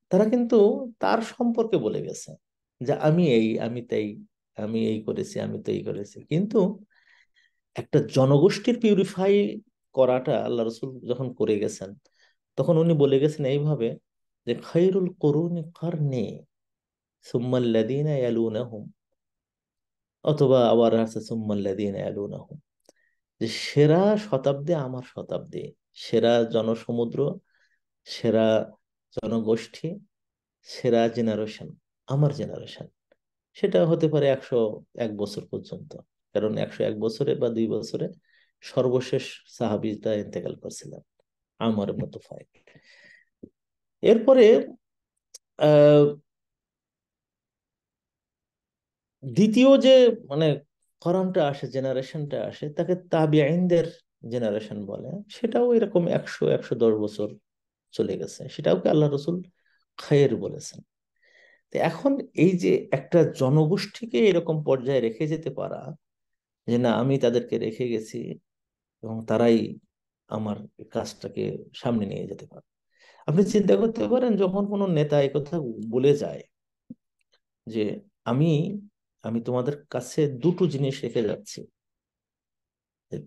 তারা কিন্তু তার সম্পর্কে বলে গেছে যে আমি এই আমি তাই আমি এই করেছি আমি তো এই করেছি কিন্তু একটা জনগোষ্ঠীর পিউরিফাই করাটা আল্লাহ রসুল যখন করে গেছেন তখন উনি বলে গেছেন এইভাবে যে খৈরুল করুন কারনে সুম্মাল্লাদিনা ইয়ালুনাহুম অথবা আবার আছে সুম্মাল্লাদিন আলুনাহুম যে সেরা শতাব্দী আমার শতাব্দী সেরা জনসমুদ্র সেরা জনগোষ্ঠী সেরা জেনারেশন আমার জেনারেশন সেটা হতে পারে একশো এক বছর পর্যন্ত কারণ একশো এক বছরে বা দুই বছরে সর্বশেষ সাহাবিজটা ইন্তেকাল করছিলেন আমার মতো ফাইক এরপরে আহ দ্বিতীয় যে মানে করামটা আসে জেনারেশনটা আসে তাকে আইনদের জেনারেশন বলে সেটাও এরকম একশো একশো দশ বছর চলে গেছে সেটাওকে আল্লাহ রসুল খায়ের বলেছেন তো এখন এই যে একটা জনগোষ্ঠীকে এরকম পর্যায়ে রেখে যেতে পারা যে না আমি তাদেরকে রেখে গেছি এবং তারাই আমার কাজটাকে সামনে নিয়ে যেতে পারে আপনি চিন্তা করতে পারেন যখন কোনো নেতা কথা বলে যায় যে আমি আমি তোমাদের কাছে দুটো জিনিস রেখে যাচ্ছি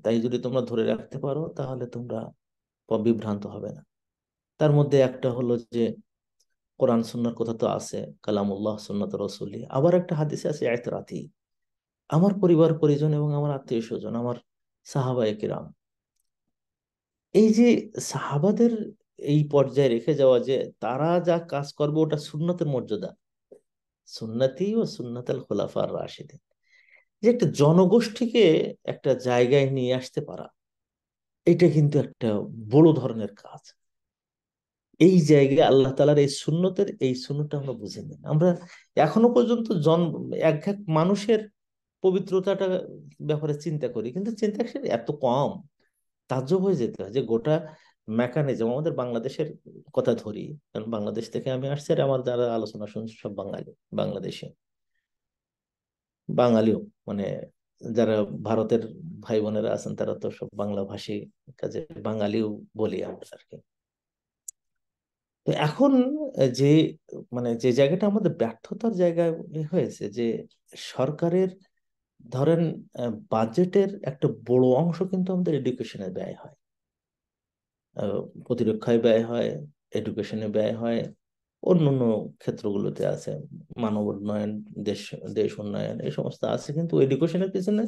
তাই যদি তোমরা ধরে রাখতে পারো তাহলে তোমরা বিভ্রান্ত হবে না তার মধ্যে একটা হলো যে কোরআন সুন্নার কথা তো আছে কালামুল্লাহ সুন্নাত রসুলি আবার একটা হাদিসে আছে রাতি আমার পরিবার পরিজন এবং আমার আত্মীয় স্বজন আমার সাহাবা একরাম এই যে সাহাবাদের এই পর্যায়ে রেখে যাওয়া যে তারা যা কাজ করবে ওটা সুন্নতের মর্যাদা সুন্নতি ও আল খোলাফার রাশেদিন যে একটা জনগোষ্ঠীকে একটা জায়গায় নিয়ে আসতে পারা এটা কিন্তু একটা বড় ধরনের কাজ এই জায়গায় আল্লাহ তালার এই শূন্যতের এই শূন্যটা আমরা বুঝে নিই আমরা এখনো পর্যন্ত জন এক এক মানুষের পবিত্রতাটা ব্যাপারে চিন্তা করি কিন্তু চিন্তা এত কম তাজ্য হয়ে যেতে হয় যে গোটা মেকানিজম আমাদের বাংলাদেশের কথা ধরি কারণ বাংলাদেশ থেকে আমি আসছি আর আমার যারা আলোচনা শুনছি সব বাঙালি বাংলাদেশে বাঙালিও মানে যারা ভারতের ভাই বোনেরা আছেন তারা তো সব বাংলা ভাষী কাজে বাঙালিও বলি আমরা আর কি তো এখন যে মানে যে জায়গাটা আমাদের ব্যর্থতার জায়গা হয়েছে যে সরকারের ধরেন বাজেটের একটা বড় অংশ কিন্তু আমাদের এডুকেশনে ব্যয় হয় প্রতিরক্ষায় ব্যয় হয় এডুকেশনে ব্যয় হয় অন্যান্য ক্ষেত্রগুলোতে আছে মানব উন্নয়ন দেশ দেশ উন্নয়ন এই সমস্ত আছে কিন্তু এডুকেশনের পিছনে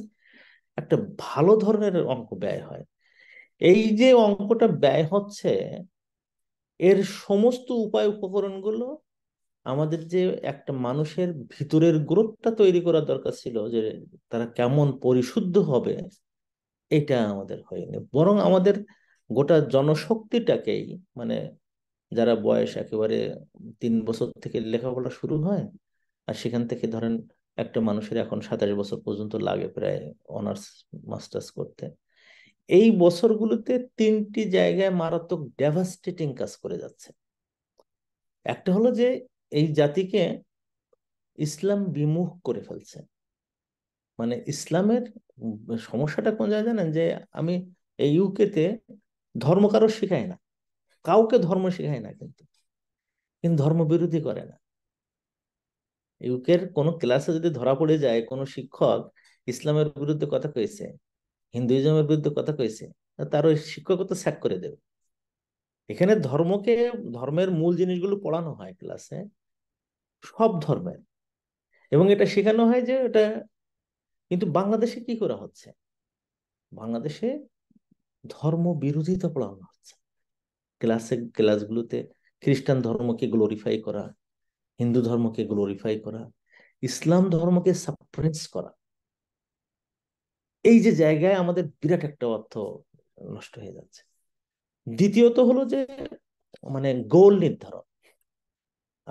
একটা ভালো ধরনের অঙ্ক ব্যয় হয় এই যে অঙ্কটা ব্যয় হচ্ছে এর সমস্ত উপায় উপকরণগুলো আমাদের যে একটা মানুষের ভিতরের গ্রোথটা তৈরি করা দরকার ছিল যে তারা কেমন পরিশুদ্ধ হবে এটা আমাদের হয়নি বরং আমাদের গোটা জনশক্তিটাকেই মানে যারা বয়স একেবারে তিন বছর থেকে লেখাপড়া শুরু হয় আর সেখান থেকে ধরেন একটা মানুষের এখন সাতাশ বছর পর্যন্ত লাগে প্রায় অনার্স মাস্টার্স করতে এই বছরগুলোতে তিনটি জায়গায় মারাত্মক ডেভাস্টেটিং কাজ করে যাচ্ছে একটা হলো যে এই জাতিকে ইসলাম বিমুখ করে ফেলছে মানে ইসলামের সমস্যাটা কোন জায়গায় জানেন যে আমি এই ইউকেতে ধর্ম কারো শেখায় না কাউকে ধর্ম শেখায় না কিন্তু কিন্তু ধর্ম বিরোধী করে না ইউকের কোন ক্লাসে যদি ধরা পড়ে যায় কোনো শিক্ষক ইসলামের বিরুদ্ধে কথা কয়েছে হিন্দুইজমের বিরুদ্ধে কথা কয়েছে তার ওই শিক্ষক তো স্যাক করে দেবে এখানে ধর্মকে ধর্মের মূল জিনিসগুলো পড়ানো হয় ক্লাসে সব ধর্মের এবং এটা শেখানো হয় যে এটা কিন্তু বাংলাদেশে কি করা হচ্ছে বাংলাদেশে ধর্ম বিরোধিতা পড়ানো হচ্ছে ক্লাসে ক্লাসগুলোতে খ্রিস্টান ধর্মকে গ্লোরিফাই করা হিন্দু ধর্মকে গ্লোরিফাই করা ইসলাম ধর্মকে সাপ্রেস করা এই যে জায়গায় আমাদের বিরাট একটা অর্থ নষ্ট হয়ে যাচ্ছে দ্বিতীয়ত হলো যে মানে গোল নির্ধারণ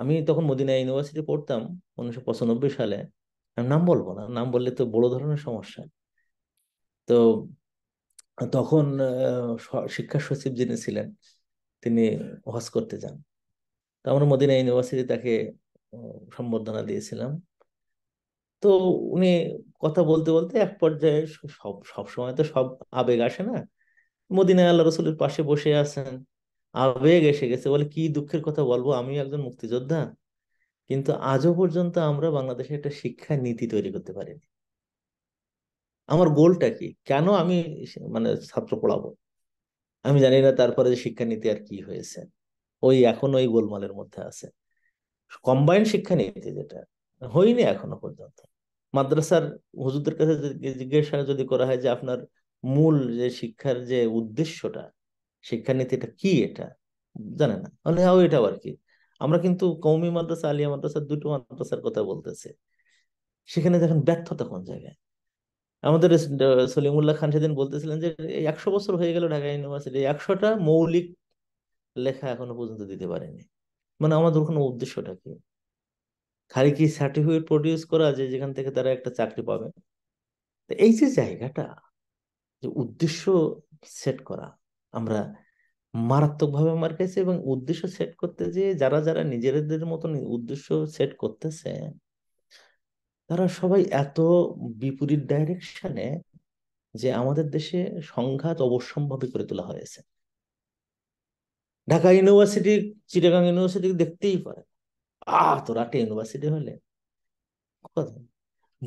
আমি তখন মদিনা ইউনিভার্সিটি পড়তাম উনিশশো পঁচানব্বই সালে নাম বলবো না নাম বললে তো বড় ধরনের সমস্যা তো তখন শিক্ষা সচিব যিনি ছিলেন তিনি হজ করতে যান তো আমরা মদিনা ইউনিভার্সিটি তাকে সম্বর্ধনা দিয়েছিলাম তো উনি কথা বলতে বলতে এক পর্যায়ে সব সবসময় তো সব আবেগ আসে না মদিনা আল্লাহ রসুলের পাশে বসে আছেন আবেগ এসে গেছে বলে কি দুঃখের কথা বলবো আমি একজন মুক্তিযোদ্ধা কিন্তু আজও পর্যন্ত আমরা বাংলাদেশে একটা শিক্ষা নীতি তৈরি করতে পারিনি আমার গোলটা কি কেন আমি মানে ছাত্র পড়াবো আমি জানি না তারপরে শিক্ষানীতি আর কি হয়েছে ওই এখন ওই গোলমালের মধ্যে আছে কম্বাইন্ড শিক্ষানীতি যেটা হয়নি এখনো পর্যন্ত মাদ্রাসার হুজুরদের কাছে জিজ্ঞাসা যদি করা হয় যে আপনার মূল যে শিক্ষার যে উদ্দেশ্যটা শিক্ষানীতিটা কি এটা জানে না মানে হ্যাঁ এটা আর কি আমরা কিন্তু কৌমি মাদ্রাসা আলিয়া মাদ্রাসা দুটো মাদ্রাসার কথা বলতেছে সেখানে দেখেন ব্যর্থতা কোন জায়গায় আমাদের সলিমুল্লাহ খান সেদিন বলতেছিলেন যে একশো বছর হয়ে গেল ঢাকা ইউনিভার্সিটি একশোটা মৌলিক লেখা এখনো পর্যন্ত দিতে পারেনি মানে আমাদের কোনো উদ্দেশ্যটা কি খালি কি সার্টিফিকেট প্রডিউস করা যে যেখান থেকে তারা একটা চাকরি পাবে তো এই যে জায়গাটা যে উদ্দেশ্য সেট করা আমরা মারাত্মকভাবে মার খাইছি এবং উদ্দেশ্য সেট করতে যে যারা যারা নিজেদের মতন উদ্দেশ্য সেট করতেছে তারা সবাই এত বিপরীত ডাইরেকশনে যে আমাদের দেশে সংঘাত অবশ্যম্ভাবী করে তোলা হয়েছে ঢাকা ইউনিভার্সিটি চিটাগাং ইউনিভার্সিটি দেখতেই পারে আহ তোরা একটা ইউনিভার্সিটি হলে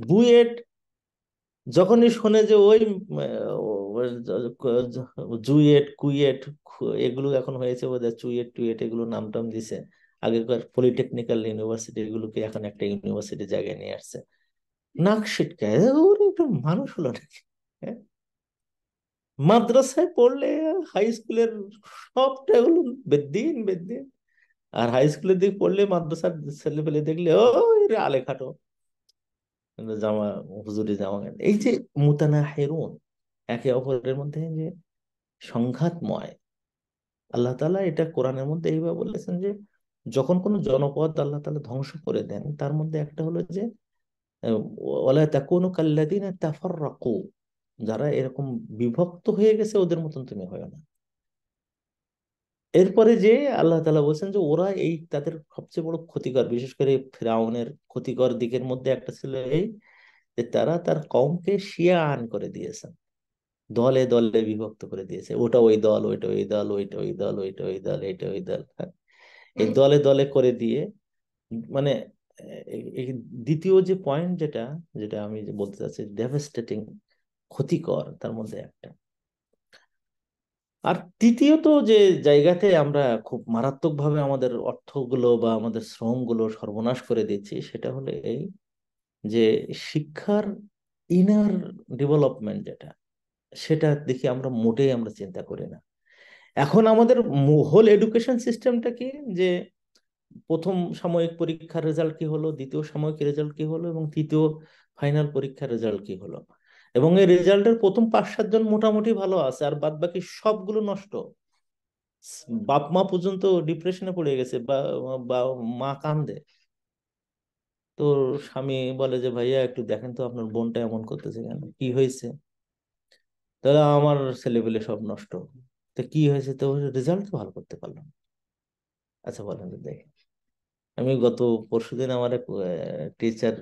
বুয়েট যখনই শোনে যে ওই জুয়েট কুয়েট এগুলো এখন হয়েছে বোধ হয় চুয়েট টুয়েট এগুলো নাম টাম দিছে আগেকার পলিটেকনিক্যাল ইউনিভার্সিটি গুলোকে এখন একটা ইউনিভার্সিটি জায়গায় নিয়ে আসছে নাক সিটকায় ওর মানুষ হলো নাকি হ্যাঁ? মাদ্রাসায় পড়লে হাই স্কুলের সবটা হলো বেদিন বেদিন আর হাই স্কুলের দিকে পড়লে মাদ্রাসার ছেলে পেলে দেখলে ও আলে খাটো জামা হুজুরি জামা এই যে মুতানা হেরুন একে অপরের মধ্যে যে সংঘাতময় আল্লাহ তালা এটা কোরআনের মধ্যে এইভাবে বলেছেন যে যখন কোনো জনপদ আল্লাহ তালা ধ্বংস করে দেন তার মধ্যে একটা হলো যে যারা এরকম বিভক্ত হয়ে গেছে ওদের মতন তুমি হয় না এরপরে যে আল্লাহ তালা বলছেন যে ওরা এই তাদের সবচেয়ে বড় ক্ষতিকর বিশেষ করে ফ্রাউনের ক্ষতিকর দিকের মধ্যে একটা ছিল এই যে তারা তার কমকে শিয়া আন করে দিয়েছেন দলে দলে বিভক্ত করে দিয়েছে ওটা ওই দল ওইটা ওই দল ওইটা ওই দল ওইটা ওই দল এটা ওই দল হ্যাঁ এই দলে দলে করে দিয়ে মানে দ্বিতীয় যে পয়েন্ট যেটা যেটা আমি বলতে চাচ্ছি ডেভাস্টেটিং ক্ষতিকর তার মধ্যে একটা আর তৃতীয়ত যে জায়গাতে আমরা খুব মারাত্মকভাবে আমাদের অর্থগুলো বা আমাদের শ্রমগুলো সর্বনাশ করে দিচ্ছি সেটা হলে এই যে শিক্ষার ইনার ডেভেলপমেন্ট যেটা সেটা দেখি আমরা মোটেই আমরা চিন্তা করি না এখন আমাদের হোল এডুকেশন সিস্টেমটা কি যে প্রথম সাময়িক পরীক্ষার রেজাল্ট কি হলো দ্বিতীয় সাময়িক রেজাল্ট কি হলো এবং তৃতীয় ফাইনাল পরীক্ষার রেজাল্ট কি হলো এবং এই রেজাল্টের প্রথম পাঁচ সাতজন মোটামুটি ভালো আছে আর বাদ বাকি সবগুলো নষ্ট বাপ মা পর্যন্ত ডিপ্রেশনে পড়ে গেছে বা মা কান্দে তো স্বামী বলে যে ভাইয়া একটু দেখেন তো আপনার বোনটা এমন করতেছে কেন কি হয়েছে তাহলে আমার ছেলেপেলে সব নষ্ট তো কি হয়েছে তো রেজাল্ট তো ভালো করতে পারলাম আচ্ছা বলেন দেখেন আমি গত পরশুদিন আমার এক টিচার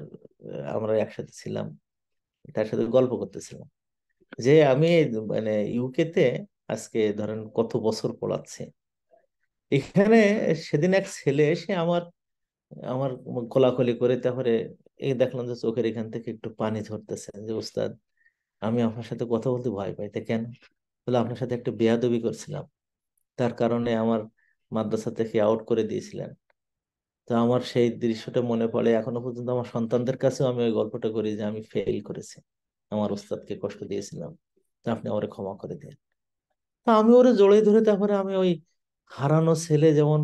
আমরা একসাথে ছিলাম তার সাথে গল্প করতেছিলাম যে আমি মানে ইউকেতে আজকে ধরেন কত বছর পড়াচ্ছি এখানে সেদিন এক ছেলে এসে আমার আমার কোলাকলি করে তারপরে এই দেখলাম যে চোখের এখান থেকে একটু পানি ঝরতেছে যে উস্তাদ আমি আপনার সাথে কথা বলতে ভয় পাই তো কেন বলে আপনার সাথে একটা বেয়াদবি করছিলাম তার কারণে আমার মাদ্রাসা থেকে আউট করে দিয়েছিলেন তো আমার সেই দৃশ্যটা মনে পড়ে এখনো পর্যন্ত আমার সন্তানদের কাছেও আমি ওই গল্পটা করি যে আমি ফেল করেছি আমার ওস্তাদকে কষ্ট দিয়েছিলাম তো আপনি আমার ক্ষমা করে দেন তা আমি ওরে জড়ে ধরে তারপরে আমি ওই হারানো ছেলে যেমন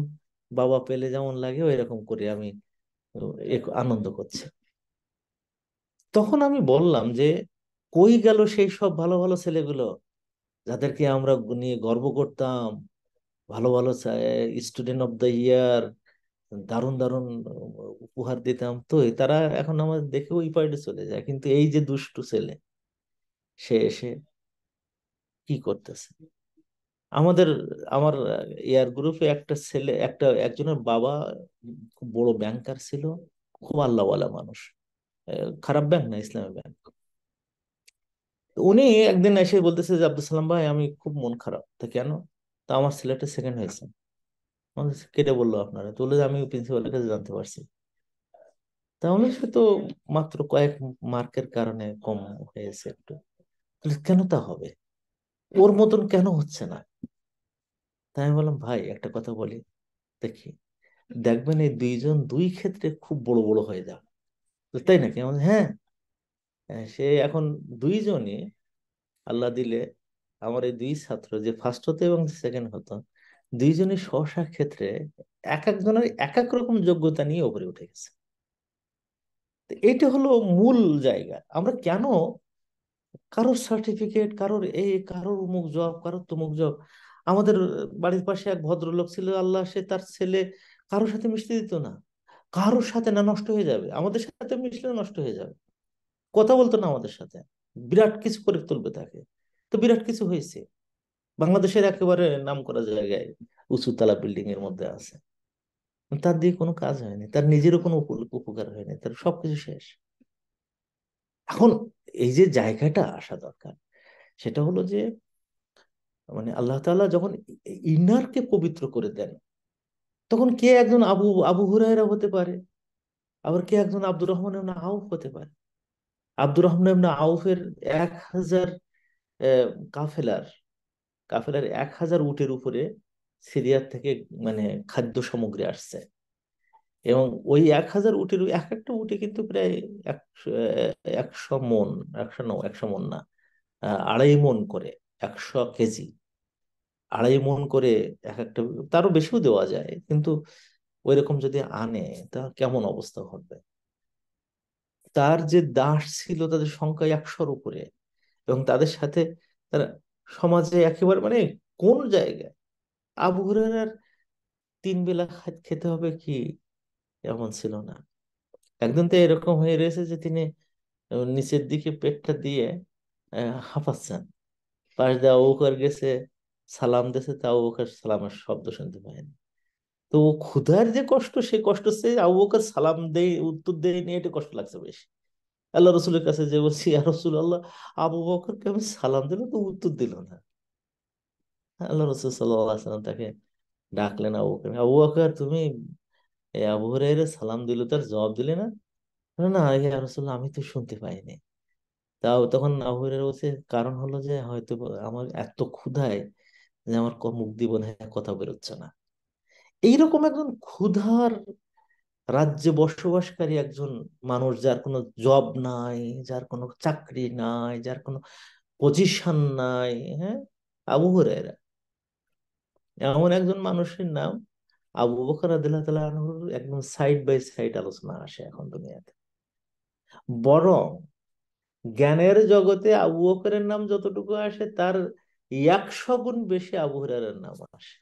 বাবা পেলে যেমন লাগে ওই রকম করে আমি আনন্দ করছি তখন আমি বললাম যে কই গেল সেই সব ভালো ভালো ছেলেগুলো যাদেরকে আমরা নিয়ে গর্ব করতাম ভালো ভালো স্টুডেন্ট অব দ্য ইয়ার দারুণ দারুণ উপহার দিতাম তো তারা এখন আমার দেখে ওই পয়েন্টে চলে যায় কিন্তু এই যে দুষ্টু ছেলে সে এসে কি করতেছে আমাদের আমার এয়ার গ্রুপে একটা ছেলে একটা একজনের বাবা খুব বড় ব্যাংকার ছিল খুব আল্লাহওয়ালা মানুষ খারাপ ব্যাংক না ইসলামী ব্যাংক উনি একদিন এসে বলতেছে যে আব্দুল সালাম ভাই আমি খুব মন খারাপ তা কেন তা আমার ছেলেটা সেকেন্ড হয়েছে কেটে বললো আপনারা তো বললো আমি প্রিন্সিপালের কাছে জানতে পারছি তাহলে সে তো মাত্র কয়েক মার্কের কারণে কম হয়েছে একটু কেন তা হবে ওর মতন কেন হচ্ছে না তাই আমি বললাম ভাই একটা কথা বলি দেখি দেখবেন এই দুইজন দুই ক্ষেত্রে খুব বড় বড় হয়ে যাবে তাই নাকি আমাদের হ্যাঁ হ্যাঁ, সে এখন দুইজনই আল্লাহ দিলে আমার এই দুই ছাত্র যে ফার্স্ট হতো এবং সেকেন্ড হতো দুইজনই সহসা ক্ষেত্রে এক একজনের এক এক রকম যোগ্যতা নিয়ে ওপরে উঠে গেছে এটা হলো মূল জায়গা আমরা কেন কারোর সার্টিফিকেট কারোর এ কারোর মুখ জব কারোর তো মুখ জব আমাদের বাড়ির পাশে এক ভদ্রলোক ছিল আল্লাহ সে তার ছেলে কারোর সাথে মিশতে দিত না কারোর সাথে না নষ্ট হয়ে যাবে আমাদের সাথে মিশলে নষ্ট হয়ে যাবে কথা বলতো না আমাদের সাথে বিরাট কিছু করে তুলবে তাকে তো বিরাট কিছু হয়েছে বাংলাদেশের একেবারে নাম করা জায়গায় উঁচুতলা বিল্ডিং এর মধ্যে আছে তার দিয়ে কোনো কাজ হয়নি তার নিজেরও কোনো উপকার হয়নি তার সবকিছু শেষ এখন এই যে জায়গাটা আসা দরকার সেটা হলো যে মানে আল্লাহ তালা যখন ইনারকে পবিত্র করে দেন তখন কে একজন আবু আবু হুরাইরা হতে পারে আবার কে একজন আব্দুর রহমান আউফ হতে পারে আব্দুর রহমান ইবনে আউফের এক হাজার কাফেলার কাফেলার এক হাজার উটের উপরে সিরিয়ার থেকে মানে খাদ্য সামগ্রী আসছে এবং ওই এক হাজার উটের এক একটা উটে কিন্তু প্রায় একশো মন একশো ন একশো মন না আড়াই মন করে একশো কেজি আড়াই মন করে এক একটা তারও বেশিও দেওয়া যায় কিন্তু ওই রকম যদি আনে তা কেমন অবস্থা ঘটবে তার যে দাস ছিল তাদের সংখ্যা একশোর উপরে এবং তাদের সাথে তারা সমাজে একেবারে মানে কোন জায়গায় আবু হুরার তিন বেলা খেতে হবে কি এমন ছিল না একদিন তো এরকম হয়ে রয়েছে যে তিনি নিচের দিকে পেটটা দিয়ে হাঁপাচ্ছেন পাশ দেওয়া আবু গেছে সালাম দিয়েছে তাও ওকার সালামের শব্দ শুনতে পায়নি তো ক্ষুধার যে কষ্ট সে কষ্ট সে আবু সালাম দেয় উত্তর দেয় নিয়ে এটা কষ্ট লাগছে বেশ আল্লাহ রসুলের কাছে যে বলছি আর রসুল আল্লাহ আবু বকরকে আমি সালাম দিলাম তো উত্তর দিল না আল্লাহ রসুল সাল্লাম তাকে ডাকলেন আবু বকর আবু বকর তুমি আবু হরাইরে সালাম দিল তার জবাব দিলে না না ইয়া রসুল আমি তো শুনতে পাইনি তাও তখন আবু হরাইরা বলছে কারণ হলো যে হয়তো আমার এত ক্ষুধায় যে আমার মুখ দিব না কথা বেরোচ্ছে না এইরকম একজন ক্ষুধার রাজ্যে বসবাসকারী একজন মানুষ যার কোনো জব নাই যার কোনো চাকরি নাই যার কোনো পজিশন নাই হ্যাঁ আবু হুরায়রা এমন একজন মানুষের নাম আবু বকর আদিল্লাহ একদম সাইড বাই সাইড আলোচনা আসে এখন দুনিয়াতে বরং জ্ঞানের জগতে আবু বকরের নাম যতটুকু আসে তার একশো গুণ বেশি আবু হুরারের নাম আসে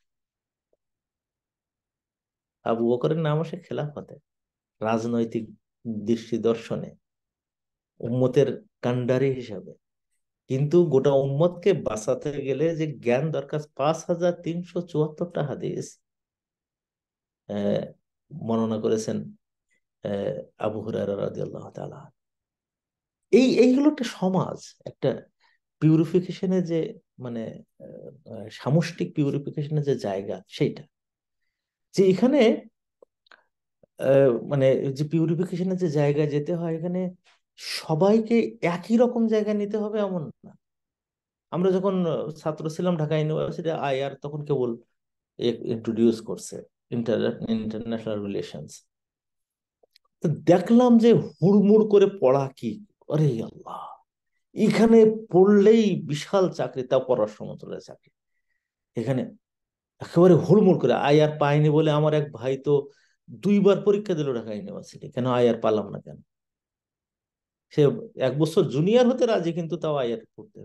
আবু বকরের নাম আসে খেলাফতে রাজনৈতিক দৃষ্টি দর্শনে উম্মতের কাণ্ডারি হিসাবে কিন্তু গোটা উম্মতকে বাঁচাতে গেলে যে জ্ঞান দরকার পাঁচ হাজার তিনশো চুয়াত্তরটা হাদিস মননা করেছেন আবু এই এইগুলো একটা সমাজ একটা পিউরিফিকেশনের যে মানে সামষ্টিক পিউরিফিকেশনের যে জায়গা সেইটা যে এখানে মানে যে পিউরিফিকেশনের যে জায়গায় যেতে হয় এখানে সবাইকে একই রকম জায়গায় নিতে হবে এমন না আমরা যখন ছাত্র ছিলাম ঢাকা ইউনিভার্সিটি আইআর তখন কেবল ইন্ট্রোডিউস করছে ইন্টারন্যাশনাল রিলেশনস তো দেখলাম যে হুড়মুড় করে পড়া কি আরে আল্লাহ এখানে পড়লেই বিশাল চাকরি তা পড়ার সমতলের চাকরি এখানে একেবারে হুড়মুড় করে আয়ার পাইনি বলে আমার এক ভাই তো দুইবার পরীক্ষা দিল ঢাকা ইউনিভার্সিটি কেন আয়ার পালাম না কেন সে এক বছর জুনিয়র হতে রাজি কিন্তু তাও আয়ার পড়তে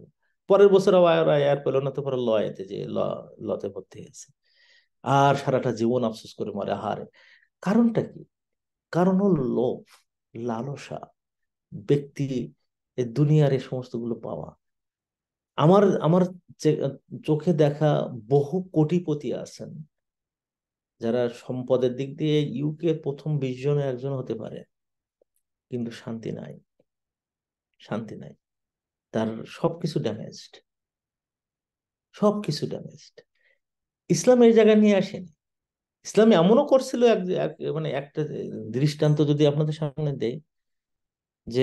পরের বছর আয়ার আয়ার পেলো না তো পরে লয়েতে যে লতে ভর্তি হয়েছে আর সারাটা জীবন আফসোস করে মরে হারে কারণটা কি কারণ হল লোভ লালসা ব্যক্তি এ দুনিয়ার এই সমস্তগুলো পাওয়া আমার আমার চোখে দেখা বহু কোটিপতি আছেন যারা সম্পদের দিক দিয়ে ইউকে প্রথম বিশ জনে একজন হতে পারে কিন্তু শান্তি নাই শান্তি নাই তার সবকিছু ড্যামেজড সবকিছু ড্যামেজড ইসলাম এই জায়গায় নিয়ে আসেনি ইসলাম এমনও করছিল এক মানে একটা দৃষ্টান্ত যদি আপনাদের সামনে দেয় যে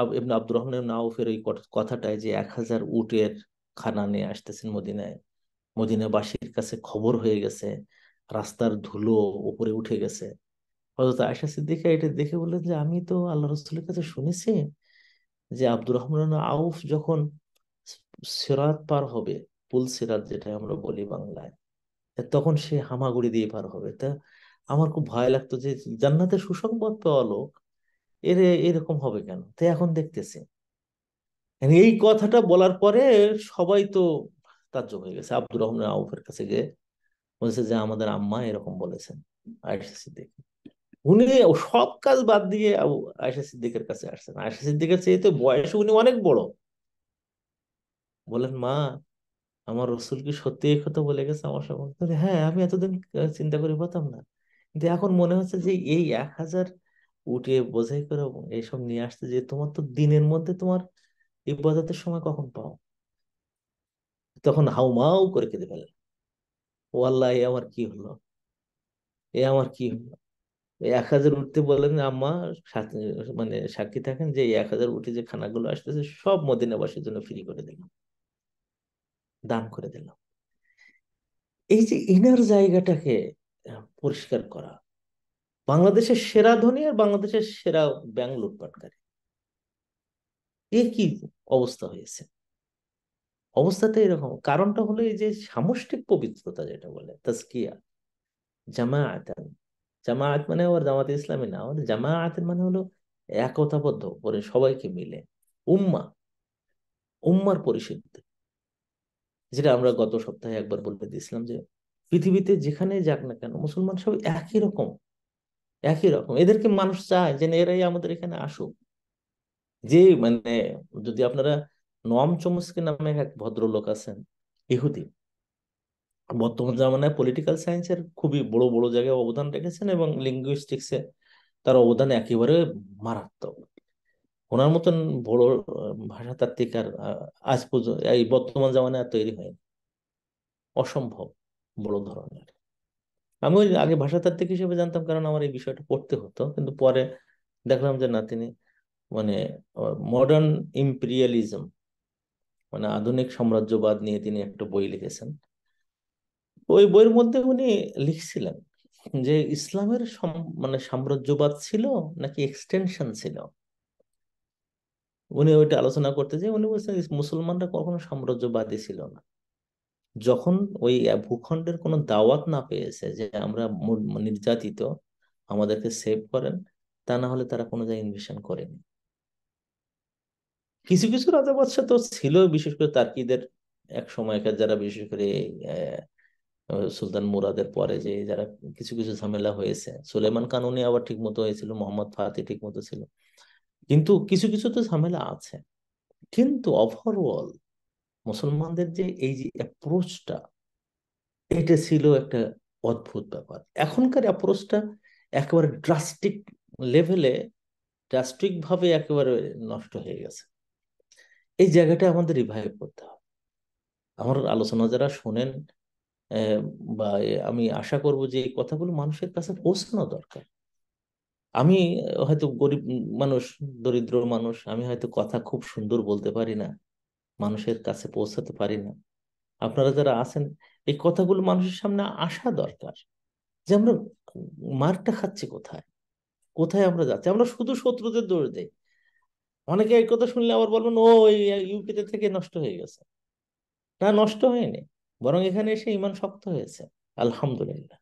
আব্দুর আব্দুর না নাউফের ওই কথাটায় যে এক হাজার উটের খানা নিয়ে আসতেছেন মদিনায় মদিনাবাসীর কাছে খবর হয়ে গেছে রাস্তার ধুলো উপরে উঠে গেছে হজরত আয়সা সিদ্দিকা এটা দেখে বললেন যে আমি তো আল্লাহ রসুলের কাছে শুনেছি যে আব্দুর রহমান আউফ যখন সিরাত পার হবে পুল সিরাত যেটা আমরা বলি বাংলায় তখন সে হামাগুড়ি দিয়ে পার হবে তা আমার খুব ভয় লাগতো যে জান্নাতে সুসংবাদ পাওয়া লোক এর এরকম হবে কেন তো এখন দেখতেছি এই কথাটা বলার পরে সবাই তো যোগ হয়ে গেছে আব্দুর রহমান আউফের কাছে গিয়ে বলছে যে আমাদের আম্মা এরকম বলেছেন আয়েশা সিদ্দিক উনি সব কাজ বাদ দিয়ে আয়েশা সিদ্দিকের কাছে আসছেন আয়েশা সিদ্দিকের চেয়ে তো বয়সে উনি অনেক বড় বলেন মা আমার রসুল কি সত্যি এই কথা বলে গেছে আমার সম্বন্ধে হ্যাঁ আমি এতদিন চিন্তা করে পাতাম না কিন্তু এখন মনে হচ্ছে যে এই এক হাজার উঠিয়ে বোঝাই করে এইসব নিয়ে আসতে যে তোমার তো দিনের মধ্যে তোমার ইবাদতের সময় কখন পাও তখন হাউমাউ করে কেঁদে ফেলে ও আল্লাহ এ আমার কি হলো এ আমার কি হলো এক হাজার উঠতে বলেন আম্মা মানে সাক্ষী থাকেন যে এক হাজার উঠে যে খানাগুলো আসতেছে সব মদিনাবাসীর জন্য ফ্রি করে দিলাম দান করে দিলাম এই যে ইনার জায়গাটাকে পরিষ্কার করা বাংলাদেশের সেরা ধনী আর বাংলাদেশের সেরা ব্যাংক লুটপাটকারী এ কি অবস্থা হয়েছে অবস্থাটা এরকম কারণটা হলো এই যে সামষ্টিক পবিত্রতা যেটা বলে তাস্কিয়া জামায়াতান জামায়াত মানে আবার জামাত ইসলামী না আমাদের জামায়াতের মানে হলো একতাবদ্ধ করে সবাইকে মিলে উম্মা উম্মার পরিশুদ্ধ যেটা আমরা গত সপ্তাহে একবার বলতে দিয়েছিলাম যে পৃথিবীতে যেখানে যাক না কেন মুসলমান সব একই রকম একই রকম এদেরকে মানুষ চায় যে এরাই আমাদের এখানে আসুক যে মানে যদি আপনারা নম চমস্কি নামে এক ভদ্রলোক আছেন ইহুদি বর্তমান জামানায় পলিটিক্যাল সায়েন্সের খুবই বড় বড় জায়গায় অবদান রেখেছেন এবং লিঙ্গুইস্টিক্সে তার অবদান একেবারে মারাত্মক ওনার মতন বড় ভাষাতাত্ত্বিক আর আজ পর্যন্ত এই বর্তমান জামানায় তৈরি হয়নি অসম্ভব বড় ধরনের আমি ওই আগে ভাষাতাত্ত্বিক হিসেবে জানতাম কারণ আমার এই বিষয়টা পড়তে হতো কিন্তু পরে দেখলাম যে না তিনি মানে মডার্ন ইম্পিরিয়ালিজম মানে আধুনিক সাম্রাজ্যবাদ নিয়ে তিনি একটা বই লিখেছেন ওই বইয়ের মধ্যে উনি লিখছিলেন যে ইসলামের মানে সাম্রাজ্যবাদ ছিল নাকি এক্সটেনশন ছিল উনি ওইটা আলোচনা করতে যে উনি বলছেন মুসলমানরা কখনো সাম্রাজ্যবাদী ছিল না যখন ওই ভূখণ্ডের কোনো দাওয়াত না পেয়েছে যে আমরা নির্যাতিত আমাদেরকে সেভ করেন তা না হলে তারা কোনো জায়গায় ইনভেশন করেনি কিছু কিছু রাজা বাদশাহ তো ছিল বিশেষ করে তার্কিদের এক সময়কার যারা বিশেষ করে সুলতান মুরাদের পরে যে যারা কিছু কিছু ঝামেলা হয়েছে সুলেমান কানুনি আবার ঠিক মতো হয়েছিল মোহাম্মদ ফাতে ঠিক মতো ছিল কিন্তু কিছু কিছু তো ঝামেলা আছে কিন্তু ওভারঅল মুসলমানদের যে এই যে অ্যাপ্রোচটা এটা ছিল একটা অদ্ভুত ব্যাপার এখনকার অ্যাপ্রোচটা একেবারে ড্রাস্টিক লেভেলে ড্রাস্টিকভাবে একেবারে নষ্ট হয়ে গেছে এই জায়গাটা আমাদের রিভাইভ করতে হবে আমার আলোচনা যারা শোনেন বা আমি আশা করব যে এই কথাগুলো মানুষের কাছে পৌঁছানো দরকার আমি হয়তো গরিব মানুষ দরিদ্র মানুষ আমি হয়তো কথা খুব সুন্দর বলতে পারি না মানুষের কাছে পৌঁছাতে পারি না আপনারা যারা আছেন এই কথাগুলো মানুষের সামনে আসা দরকার যে আমরা মারটা খাচ্ছি কোথায় কোথায় আমরা যাচ্ছি আমরা শুধু শত্রুদের দোষ দেয় অনেকে এই কথা শুনলে আবার বলবেন ও ইউপিতে থেকে নষ্ট হয়ে গেছে না নষ্ট হয়নি বরং এখানে এসে ইমান শক্ত হয়েছে আলহামদুলিল্লাহ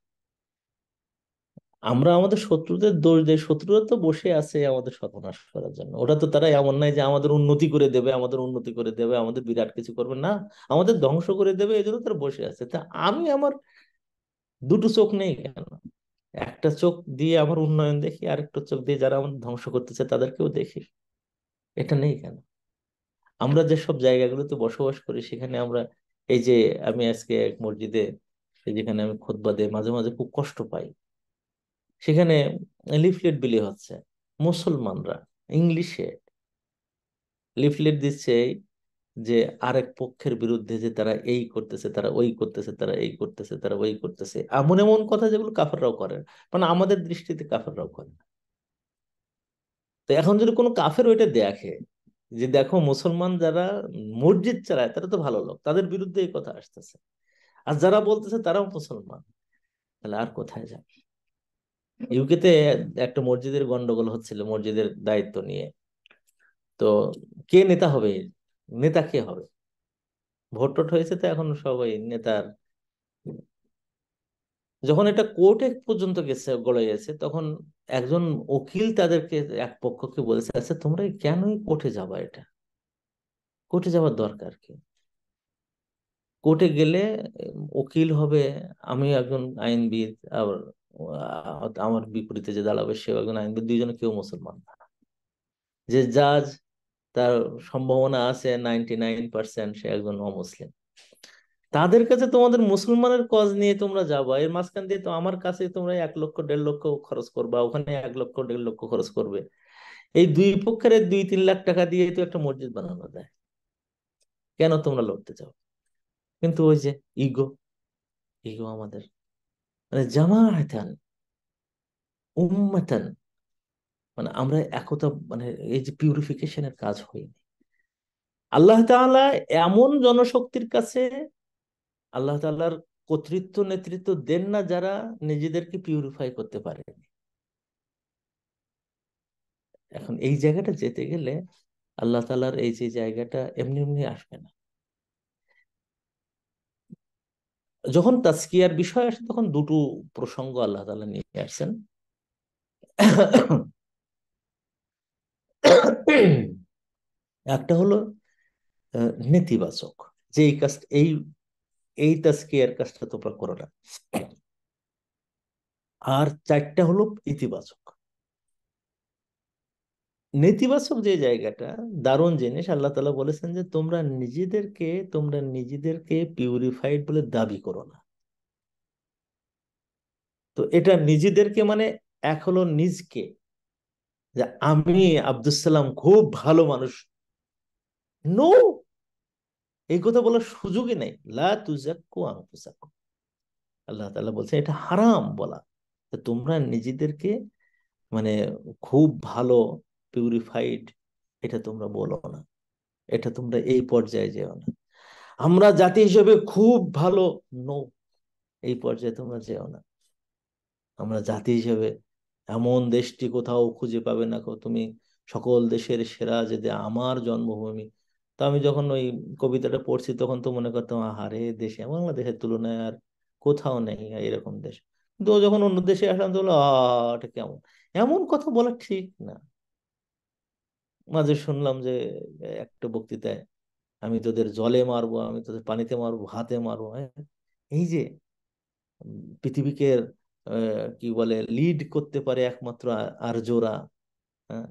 আমরা আমাদের শত্রুদের দোষ দেয় শত্রুরা তো বসে আছে আমাদের সর্বনাশ করার জন্য ওটা তো তারা এমন নাই যে আমাদের উন্নতি করে দেবে আমাদের উন্নতি করে দেবে আমাদের বিরাট কিছু করবে না আমাদের ধ্বংস করে দেবে এই জন্য তারা বসে আছে তা আমি আমার দুটো চোখ নেই কেন একটা চোখ দিয়ে আমার উন্নয়ন দেখি আর একটা চোখ দিয়ে যারা আমাদের ধ্বংস করতেছে তাদেরকেও দেখি এটা নেই কেন আমরা যেসব জায়গাগুলোতে বসবাস করি সেখানে আমরা এই যে আমি আজকে এক মসজিদে যেখানে আমি খোদবা দিয়ে মাঝে মাঝে খুব কষ্ট পাই সেখানে লিফলেট বিলি হচ্ছে মুসলমানরা ইংলিশে লিফলেট দিচ্ছে যে আরেক পক্ষের বিরুদ্ধে যে তারা এই করতেছে তারা ওই করতেছে তারা এই করতেছে তারা ওই করতেছে এমন এমন কথা যেগুলো কাফেররাও করেন মানে আমাদের দৃষ্টিতে কাফেররাও করে না তো এখন যদি কোনো কাফের ওইটা দেখে যে দেখো মুসলমান যারা মসজিদ চালায় তারা তো ভালো লোক তাদের বিরুদ্ধে এই কথা আসতেছে আর যারা বলতেছে তারাও মুসলমান তাহলে আর কোথায় যাবে ইউকেতে একটা মসজিদের গন্ডগোল হচ্ছিল মসজিদের দায়িত্ব নিয়ে তো কে নেতা হবে নেতা কে হবে ভোট টোট হয়েছে তো এখন সবাই নেতার যখন এটা কোর্টে পর্যন্ত গেছে গলে গেছে তখন একজন উকিল তাদেরকে এক পক্ষকে বলেছে আচ্ছা তোমরা কেনই কোর্টে যাবা এটা কোর্টে যাওয়ার দরকার কি কোর্টে গেলে উকিল হবে আমি একজন আইনবিদ আবার আমার বিপরীতে যে দাঁড়াবে সে একজন আইনবিদ দুইজনে কেউ মুসলমান না যে জাজ তার সম্ভাবনা আছে নাইনটি নাইন পার্সেন্ট সে একজন অমুসলিম তাদের কাছে তোমাদের মুসলমানের কজ নিয়ে তোমরা যাবো এর মাঝখান দিয়ে তো আমার কাছে তোমরা এক লক্ষ দেড় লক্ষ খরচ করবা ওখানে এক লক্ষ দেড় লক্ষ খরচ করবে এই দুই পক্ষের দুই তিন লাখ টাকা দিয়ে তো একটা মসজিদ বানানো যায় কেন তোমরা লড়তে চাও কিন্তু ওই যে ইগো ইগো আমাদের মানে জামাআতান উম্মাতান মানে আমরা একতা মানে এই যে পিউরিফিকেশনের কাজ হয়নি আল্লাহ তালা এমন জনশক্তির কাছে আল্লাহ তাআলার কর্তৃত্ব নেতৃত্ব দেন না যারা নিজেদেরকে পিউরিফাই করতে পারেনি এখন এই জায়গাটা যেতে গেলে আল্লাহ তালার এই যে জায়গাটা এমনি এমনি আসবে না যখন তাস্কিয়ার বিষয় আসে তখন দুটো প্রসঙ্গ আল্লাহ তালা নিয়ে আসছেন একটা হলো নেতিবাচক যে এই কাজ এই এই তাস্কিয়ার কাজটা তোমরা করো না আর চারটা হলো ইতিবাচক নেতিবাচক যে জায়গাটা দারুণ জিনিস আল্লাহ তালা বলেছেন যে তোমরা নিজেদেরকে তোমরা নিজেদেরকে পিউরিফাইড বলে দাবি করো না তো এটা নিজেদেরকে মানে এক হলো নিজকে যে আমি আব্দুল খুব ভালো মানুষ নো এই কথা বলার সুযোগই নেই লা আল্লাহ তালা বলছেন এটা হারাম বলা তোমরা নিজেদেরকে মানে খুব ভালো পিউরিফাইড এটা তোমরা বলো না এটা তোমরা এই পর্যায়ে যেও না আমরা জাতি হিসেবে খুব ভালো নো এই পর্যায়ে তোমরা যেও না আমরা জাতি হিসেবে এমন দেশটি কোথাও খুঁজে পাবে না তুমি সকল দেশের সেরা যদি আমার জন্মভূমি তো আমি যখন ওই কবিতাটা পড়ছি তখন তো মনে করতাম আহারে দেশে বাংলাদেশের তুলনায় আর কোথাও নেই এরকম দেশ কিন্তু যখন অন্য দেশে আসলাম তো বলো এটা কেমন এমন কথা বলা ঠিক না মাঝে শুনলাম যে একটা বক্তৃতায় আমি তোদের জলে মারবো আমি তোদের পানিতে মারবো হাতে মারবো হ্যাঁ? এই যে পৃথিবীকে কি বলে লিড করতে পারে একমাত্র আর্যরা হ্যাঁ?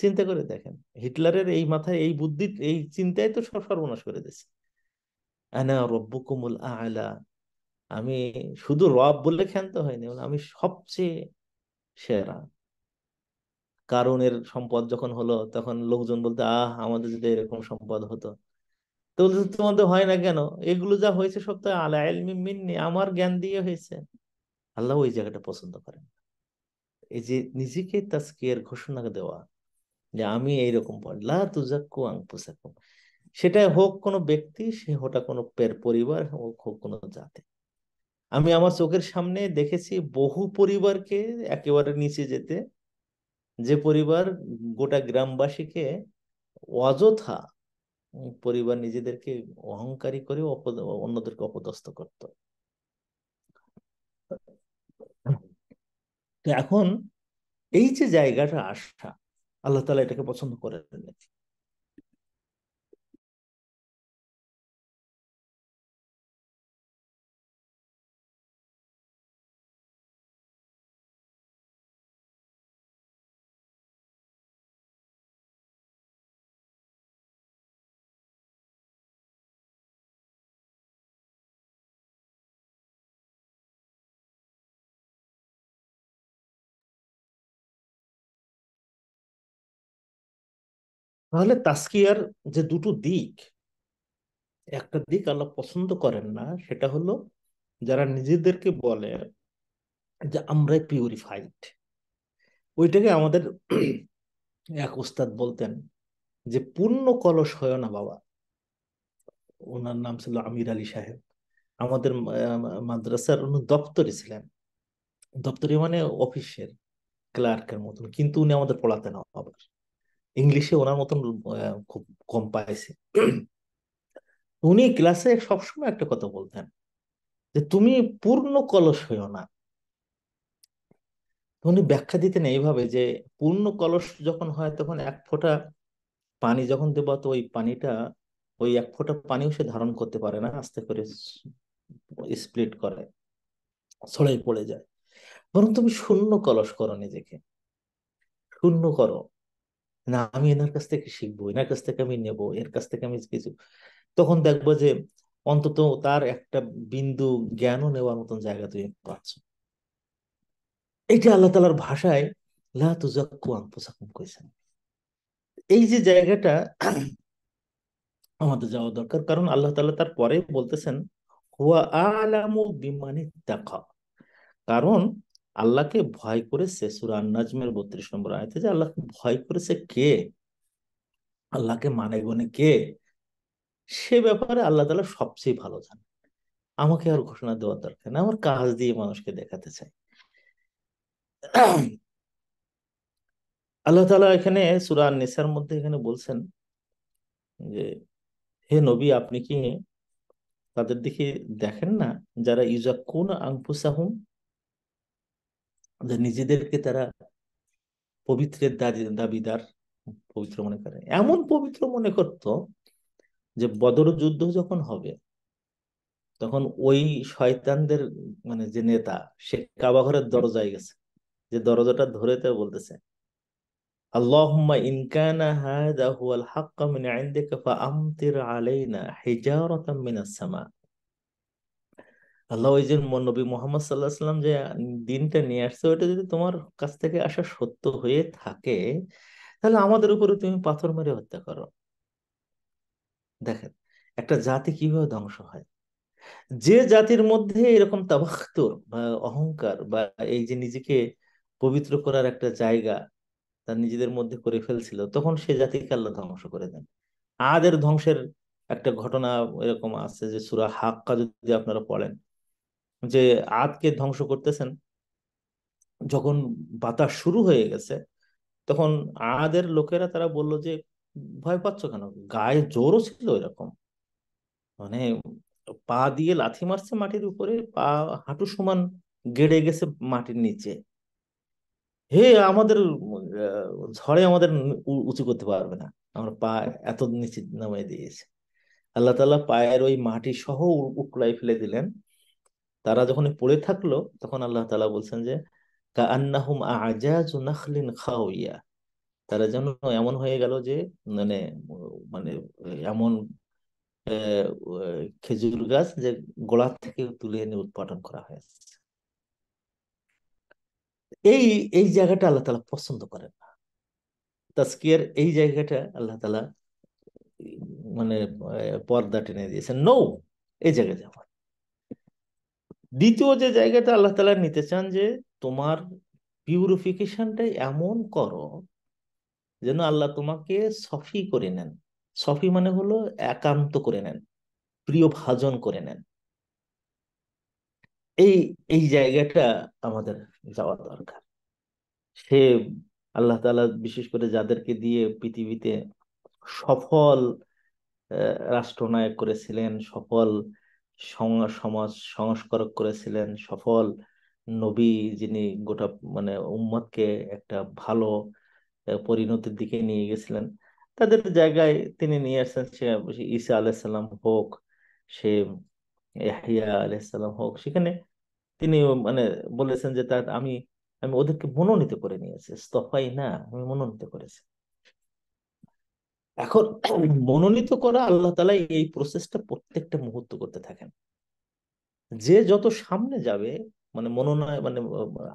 চিন্তা করে দেখেন হিটলারের এই মাথায় এই বুদ্ধি এই চিন্তায় তো সব সর্বনাশ করে দিচ্ছে আনা রব্বুকুমুল আলা আমি শুধু রব বলে ক্ষান্ত হয়নি আমি সবচেয়ে সেরা কারণের সম্পদ যখন হলো তখন লোকজন বলতে আহ আমাদের যদি এরকম সম্পদ হতো তো তোমাদের হয় না কেন এগুলো যা হয়েছে সব তো আলা এলমি মিন্নি আমার জ্ঞান দিয়ে হয়েছে আল্লাহ ওই জায়গাটা পছন্দ করেন এই যে নিজেকে তাস্কিয়ার ঘোষণা দেওয়া যে আমি এইরকম লা তুজাক্কু আং পোসাকুম সেটা হোক কোনো ব্যক্তি সে হোটা কোনো পরিবার হোক হোক কোনো জাতি আমি আমার চোখের সামনে দেখেছি বহু পরিবারকে একেবারে নিচে যেতে যে পরিবার গোটা গ্রামবাসীকে অযথা পরিবার নিজেদেরকে অহংকারী করে অন্যদেরকে অপদস্থ করত এখন এই যে জায়গাটা আসা আল্লাহ তালা এটাকে পছন্দ করেন তাহলে তাস্কিয়ার যে দুটো দিক একটা দিক আল্লাহ পছন্দ করেন না সেটা হলো যারা নিজেদেরকে বলে যে আমরাই পিউরিফাইড ওইটাকে আমাদের এক উস্তাদ বলতেন যে পূর্ণ কলস হয় না বাবা ওনার নাম ছিল আমির আলী সাহেব আমাদের মাদ্রাসার উনি দপ্তরে ছিলেন দপ্তরে মানে অফিসের ক্লার্কের মতন কিন্তু উনি আমাদের পড়াতেন আবার ইংলিশে ওনার মতন খুব কম পাইছে উনি ক্লাসে সবসময় একটা কথা বলতেন যে তুমি পূর্ণ কলস হইও না উনি ব্যাখ্যা দিতেন এইভাবে যে পূর্ণ কলস যখন হয় তখন এক ফোঁটা পানি যখন দেবা তো ওই পানিটা ওই এক ফোঁটা পানিও সে ধারণ করতে পারে না আস্তে করে স্প্লিট করে ছড়াই পড়ে যায় বরং তুমি শূন্য কলস করো নিজেকে শূন্য করো না আমি এনার কাছ থেকে শিখবো এনার কাছ থেকে আমি নেব এর কাছ থেকে আমি কিছু তখন দেখবো যে অন্তত তার একটা বিন্দু জ্ঞানও নেওয়ার মতন জায়গা তুমি পাচ্ছ এটা আল্লাহ তালার ভাষায় কইছেন এই যে জায়গাটা আমাদের যাওয়া দরকার কারণ আল্লাহ তালা তার পরে বলতেছেন হুয়া আলামু বিমানি দেখা কারণ আল্লাহকে ভয় করেছে সুরা নাজমের বত্রিশ নম্বর আয়তে যে আল্লাহকে ভয় করেছে কে আল্লাহকে মানে গনে কে সে ব্যাপারে আল্লাহ তালা সবচেয়ে ভালো জানে আমাকে আর ঘোষণা দেওয়ার দরকার না আমার কাজ দিয়ে মানুষকে দেখাতে চাই আল্লাহ তালা এখানে সুরা নিসার মধ্যে এখানে বলছেন যে হে নবী আপনি কি তাদের দিকে দেখেন না যারা কোন আংপুসাহুম যে নিজেদেরকে তারা পবিত্রের দাবি দাবিদার পবিত্র মনে করে এমন পবিত্র মনে করত যে বদর যুদ্ধ যখন হবে তখন ওই শয়তানদের মানে যে নেতা সে কাবাঘরের দরজায় গেছে যে দরজাটা ধরে তো বলতেছে আল্লাহ ইনকানা হাদা হুয়াল হাক্কা মিন ইনদিকা ফাআমতির আলাইনা হিজারাতাম মিনাস সামা আল্লাহ ওই যে নবী মোহাম্মদ সাল্লাহ সাল্লাম যে দিনটা নিয়ে আসছে ওইটা যদি তোমার কাছ থেকে আসা সত্য হয়ে থাকে তাহলে আমাদের উপরে তুমি পাথর মেরে হত্যা করো দেখেন একটা জাতি কিভাবে ধ্বংস হয় যে জাতির মধ্যে এরকম তাবাক্তর বা অহংকার বা এই যে নিজেকে পবিত্র করার একটা জায়গা তার নিজেদের মধ্যে করে ফেলছিল তখন সে জাতিকে আল্লাহ ধ্বংস করে দেন আদের ধ্বংসের একটা ঘটনা এরকম আছে যে সুরা হাক্কা যদি আপনারা পড়েন যে আতকে ধ্বংস করতেছেন যখন বাতাস শুরু হয়ে গেছে তখন আদের লোকেরা তারা বলল যে ভয় পাচ্ছ কেন গায়ে জোরও ছিল এরকম মানে পা দিয়ে লাথি মারছে মাটির উপরে পা হাঁটু সমান গেড়ে গেছে মাটির নিচে হে আমাদের ঝড়ে আমাদের উঁচু করতে পারবে না আমরা পা এত নিচে নামাই দিয়েছে আল্লাহ তালা পায়ের ওই মাটি সহ উকলাই ফেলে দিলেন তারা যখন পড়ে থাকলো তখন আল্লাহ তালা বলছেন যে খাওয়া তারা যেন এমন হয়ে গেল যে মানে মানে এমন খেজুর গাছ যে গোড়া থেকে তুলে এনে উৎপাদন করা হয়েছে এই এই জায়গাটা আল্লাহ তালা পছন্দ করেন না তাস্কিয়ার এই জায়গাটা আল্লাহ তালা মানে পর্দা টেনে দিয়েছেন নৌ এই জায়গায় যাওয়া দ্বিতীয় যে জায়গাটা আল্লাহ তালা নিতে চান যে তোমার পিউরিফিকেশনটা এমন করো যেন আল্লাহ তোমাকে সফি করে নেন সফি মানে হলো একান্ত করে নেন প্রিয় ভাজন করে নেন এই এই জায়গাটা আমাদের যাওয়া দরকার সে আল্লাহ তালা বিশেষ করে যাদেরকে দিয়ে পৃথিবীতে সফল রাষ্ট্রনায়ক করেছিলেন সফল আহ সমাজ সংস্কারক করেছিলেন সফল নবী যিনি গোটা মানে উম্মতকে একটা ভালো পরিণতির দিকে নিয়ে গেছিলেন তাদের জায়গায় তিনি নিয়ে আসছেন সে ঈসা আলাইসাল্লাম হোক সে ইয়াহিয়া আলাইসাল্লাম হোক সেখানে তিনি মানে বলেছেন যে তার আমি আমি ওদেরকে মনোনীত করে নিয়েছি স্তফাই না আমি মনোনীত করেছি এখন মনোনীত করা আল্লাহ তালা এই প্রসেসটা প্রত্যেকটা মুহূর্ত করতে থাকেন যে যত সামনে যাবে মানে মনোনয় মানে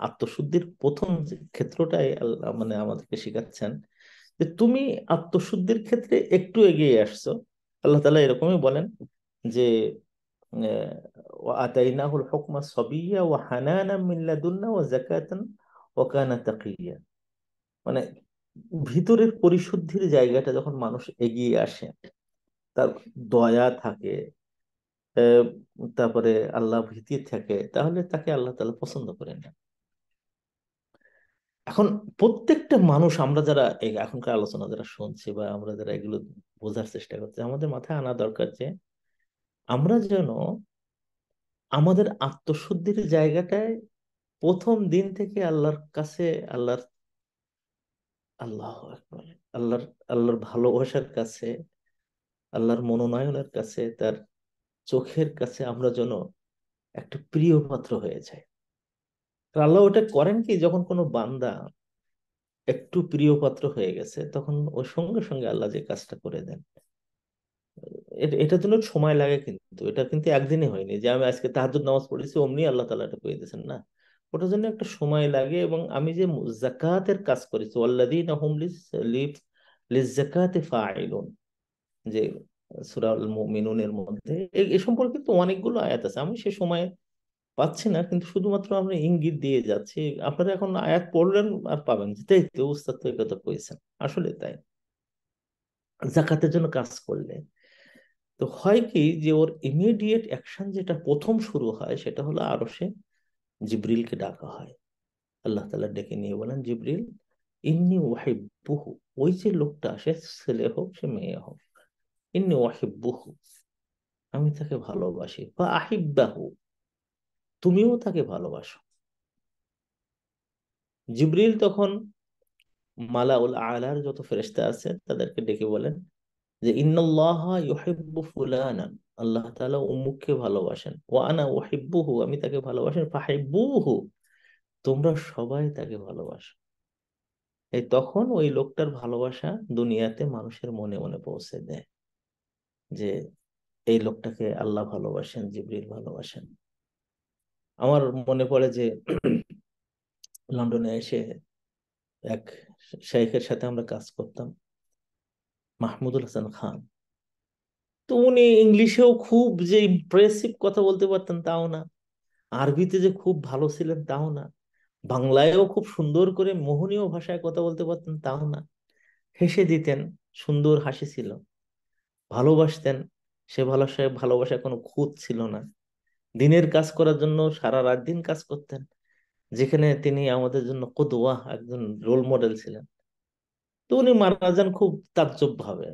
আত্মশুদ্ধির প্রথম ক্ষেত্রটাই মানে আমাদেরকে শিখাচ্ছেন যে তুমি আত্মশুদ্ধির ক্ষেত্রে একটু এগিয়ে আসছো আল্লাহ তালা এরকমই বলেন যে সবিয়া ও ও মানে ভিতরের পরিশুদ্ধির জায়গাটা যখন মানুষ এগিয়ে আসে তার দয়া থাকে তারপরে আল্লাহ ভীতি থাকে তাহলে তাকে আল্লাহ তালা পছন্দ করে না এখন প্রত্যেকটা মানুষ আমরা যারা এখনকার আলোচনা যারা শুনছি বা আমরা যারা এগুলো বোঝার চেষ্টা করছি আমাদের মাথায় আনা দরকার যে আমরা যেন আমাদের আত্মশুদ্ধির জায়গাটায় প্রথম দিন থেকে আল্লাহর কাছে আল্লাহর আল্লাহ আল্লাহর আল্লাহর ভালোবাসার কাছে আল্লাহর মনোনয়নের কাছে তার চোখের কাছে আমরা যেন একটা প্রিয় পাত্র হয়ে যাই আল্লাহ ওটা করেন কি যখন কোনো বান্দা একটু প্রিয় পাত্র হয়ে গেছে তখন ওই সঙ্গে সঙ্গে আল্লাহ যে কাজটা করে দেন এটার জন্য সময় লাগে কিন্তু এটা কিন্তু একদিনে হয়নি যে আমি আজকে তাহাজুদ নামাজ পড়েছি অমনি আল্লাহ তালা এটা করে দিয়েছেন না ওটার জন্য একটা সময় লাগে এবং আমি যে জাকাতের কাজ করেছি লিস জাকাতে ফাইলুন যে সুরাল মিনুনের মধ্যে এ সম্পর্কে তো অনেকগুলো আয়াত আছে আমি সে সময় পাচ্ছি না কিন্তু শুধুমাত্র আমরা ইঙ্গিত দিয়ে যাচ্ছি আপনারা এখন আয়াত পড়লেন আর পাবেন তাই তো উস্তাদ তো কথা কয়েছেন আসলে তাই জাকাতের জন্য কাজ করলে তো হয় কি যে ওর ইমিডিয়েট অ্যাকশন যেটা প্রথম শুরু হয় সেটা হলো আরো সে জিব্রিলকে ডাকা হয় আল্লাহ তালা ডেকে নিয়ে বলেন জিব্রিল ইন্নি ওয়াহিবুহু ওই যে লোকটা সে ছেলে হোক সে মেয়ে হোক ইন্নি ওয়াহিবুহু আমি তাকে ভালোবাসি বা বাহু তুমিও তাকে ভালোবাসো জিব্রিল তখন মালাউল আলার যত ফেরেস্তা আছে তাদেরকে ডেকে বলেন যে ইন্নাল্লাহ ইউহিব্বু ফুলানান আল্লাহ তাআলা উমুককে ভালোবাসেন ওয়া আনা উহিব্বুহু আমি তাকে ভালোবাসেন ফাহিব্বুহু তোমরা সবাই তাকে ভালোবাসো এই তখন ওই লোকটার ভালোবাসা দুনিয়াতে মানুষের মনে মনে পৌঁছে দেয় যে এই লোকটাকে আল্লাহ ভালোবাসেন জিবরিল ভালোবাসেন আমার মনে পড়ে যে লন্ডনে এসে এক শেখের সাথে আমরা কাজ করতাম মাহমুদুল হাসান খান তো উনি ইংলিশেও খুব যে ইমপ্রেসিভ কথা বলতে পারতেন তাও না আরবিতে যে খুব ভালো ছিলেন তাও না বাংলায়ও খুব সুন্দর করে মোহনীয় ভাষায় কথা বলতে পারতেন তাও না হেসে দিতেন সুন্দর হাসি ছিল ভালোবাসতেন সে ভালোবাসায় ভালোবাসায় কোনো খুঁত ছিল না দিনের কাজ করার জন্য সারা রাত দিন কাজ করতেন যেখানে তিনি আমাদের জন্য কদুয়া একজন রোল মডেল ছিলেন তো উনি মারা যান খুব তাজ্জব ভাবে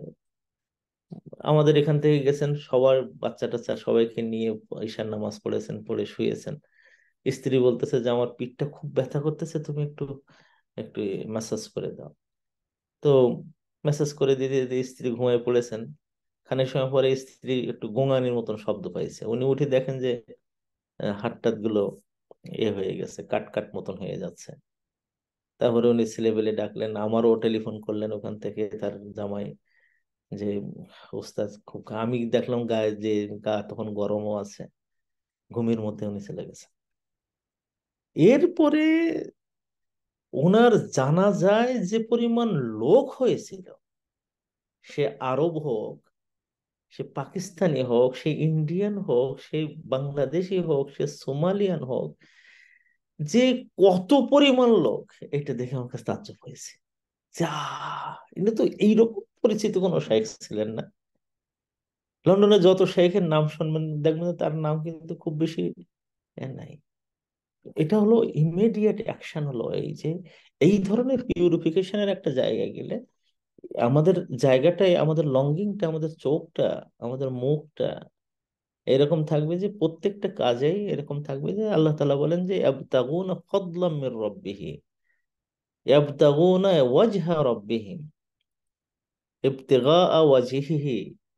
আমাদের এখান থেকে গেছেন সবার বাচ্চা টাচ্চা সবাইকে নিয়ে ঈশার নামাজ পড়েছেন পড়ে শুয়েছেন স্ত্রী বলতেছে যে আমার পিঠটা খুব ব্যথা করতেছে তুমি একটু একটু ম্যাসাজ করে দাও তো ম্যাসাজ করে দিতে দিতে স্ত্রী ঘুমিয়ে পড়েছেন খানিক সময় পরে স্ত্রী একটু গোঙানির মতন শব্দ পাইছে উনি উঠে দেখেন যে হাত গুলো এ হয়ে গেছে কাট কাট মতন হয়ে যাচ্ছে তারপরে উনি ছেলেবেলে ডাকলেন আমারও টেলিফোন করলেন ওখান থেকে তার জামাই যে ওস্তাদ খুব আমি দেখলাম গায়ে যে গা তখন গরমও আছে ঘুমের মধ্যে উনি চলে গেছে এরপরে ওনার জানা যায় যে পরিমাণ লোক হয়েছিল সে আরব হোক সে পাকিস্তানি হোক সে ইন্ডিয়ান হোক সে বাংলাদেশি হোক সে সোমালিয়ান হোক যে কত পরিমাণ লোক এটা দেখে আমার কাছে তাজ্জব হয়েছে যা এটা তো এইরকম পরিচিত কোনো শেখ ছিলেন না লন্ডনে যত শেখের নাম শুনবেন দেখবেন তার নাম কিন্তু খুব বেশি নাই এটা হলো ইমিডিয়েট অ্যাকশন হলো এই যে এই ধরনের পিউরিফিকেশনের একটা জায়গায় গেলে আমাদের জায়গাটাই আমাদের লঙ্গিংটা আমাদের চোখটা আমাদের মুখটা এরকম থাকবে যে প্রত্যেকটা কাজেই এরকম থাকবে যে আল্লাহ তালা বলেন যে আবতাগুনা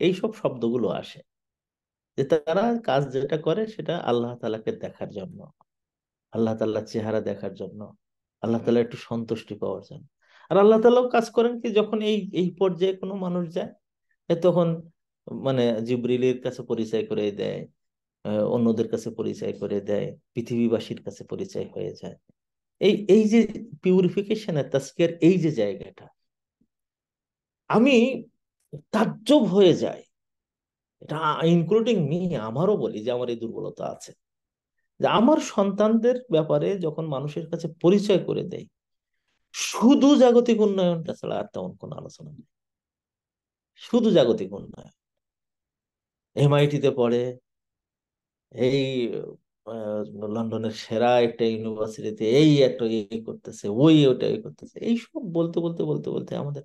এইসব শব্দগুলো আসে যে তারা কাজ যেটা করে সেটা আল্লাহ তালাকে দেখার জন্য আল্লাহ তাল্লাহ চেহারা দেখার জন্য আল্লাহ তালা একটু সন্তুষ্টি পাওয়ার জন্য আর আল্লাহ তালাও কাজ করেন কি যখন এই এই পর্যায়ে কোনো মানুষ যায় তখন মানে জিব্রিলের কাছে পরিচয় করে দেয় অন্যদের কাছে পরিচয় করে দেয় পৃথিবীবাসীর কাছে পরিচয় হয়ে যায় এই এই যে পিউরিফিকেশন তাস্কের এই যে জায়গাটা আমি তাজ্জব হয়ে যাই এটা ইনক্লুডিং মি আমারও বলি যে আমার এই দুর্বলতা আছে যে আমার সন্তানদের ব্যাপারে যখন মানুষের কাছে পরিচয় করে দেয় শুধু জাগতিক উন্নয়নটা ছাড়া আর তেমন কোনো আলোচনা নেই শুধু জাগতিক উন্নয়ন এমআইটিতে পড়ে এই লন্ডনের সেরা একটা ইউনিভার্সিটিতে এই একটা ইয়ে করতেছে ওই ওটা ইয়ে করতেছে এইসব বলতে বলতে বলতে বলতে আমাদের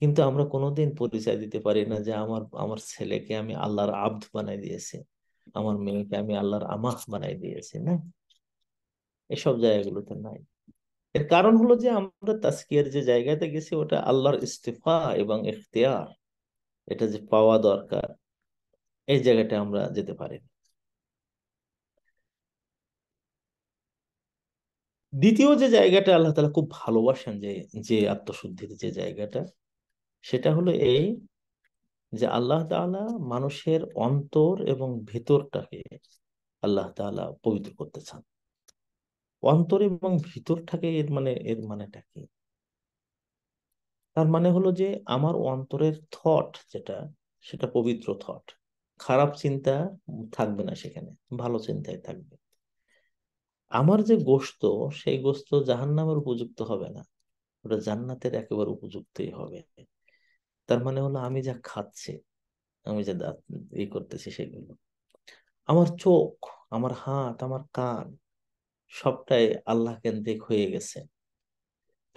কিন্তু আমরা কোনোদিন পরিচয় দিতে পারি না যে আমার আমার ছেলেকে আমি আল্লাহর আব্দ বানাই দিয়েছি আমার মেয়েকে আমি আল্লাহর আমাহ বানাই দিয়েছি না এসব জায়গাগুলোতে নাই এর কারণ হলো যে আমরা তাস্কিয়ার যে জায়গাতে গেছি ওটা আল্লাহর ইস্তিফা এবং এখতিয়ার এটা যে পাওয়া দরকার এই জায়গাটা আমরা যেতে পারি দ্বিতীয় যে জায়গাটা আল্লাহ তালা খুব ভালোবাসেন যে যে আত্মশুদ্ধির যে জায়গাটা সেটা হলো এই যে আল্লাহ তালা মানুষের অন্তর এবং ভেতরটাকে আল্লাহ তালা পবিত্র করতে চান অন্তর এবং ভিতরটাকে এর মানে এর মানেটা কি তার মানে হলো যে আমার অন্তরের থট যেটা সেটা পবিত্র থট খারাপ চিন্তা থাকবে না সেখানে ভালো চিন্তায় থাকবে আমার যে গোস্ত সেই গোস্ত নামের উপযুক্ত হবে না ওটা জান্নাতের একেবারে উপযুক্তই হবে তার মানে হলো আমি যা খাচ্ছি আমি যা দাঁত ই করতেছি সেগুলো আমার চোখ আমার হাত আমার কান সবটাই আল্লাহ কেন্দ্রিক হয়ে গেছে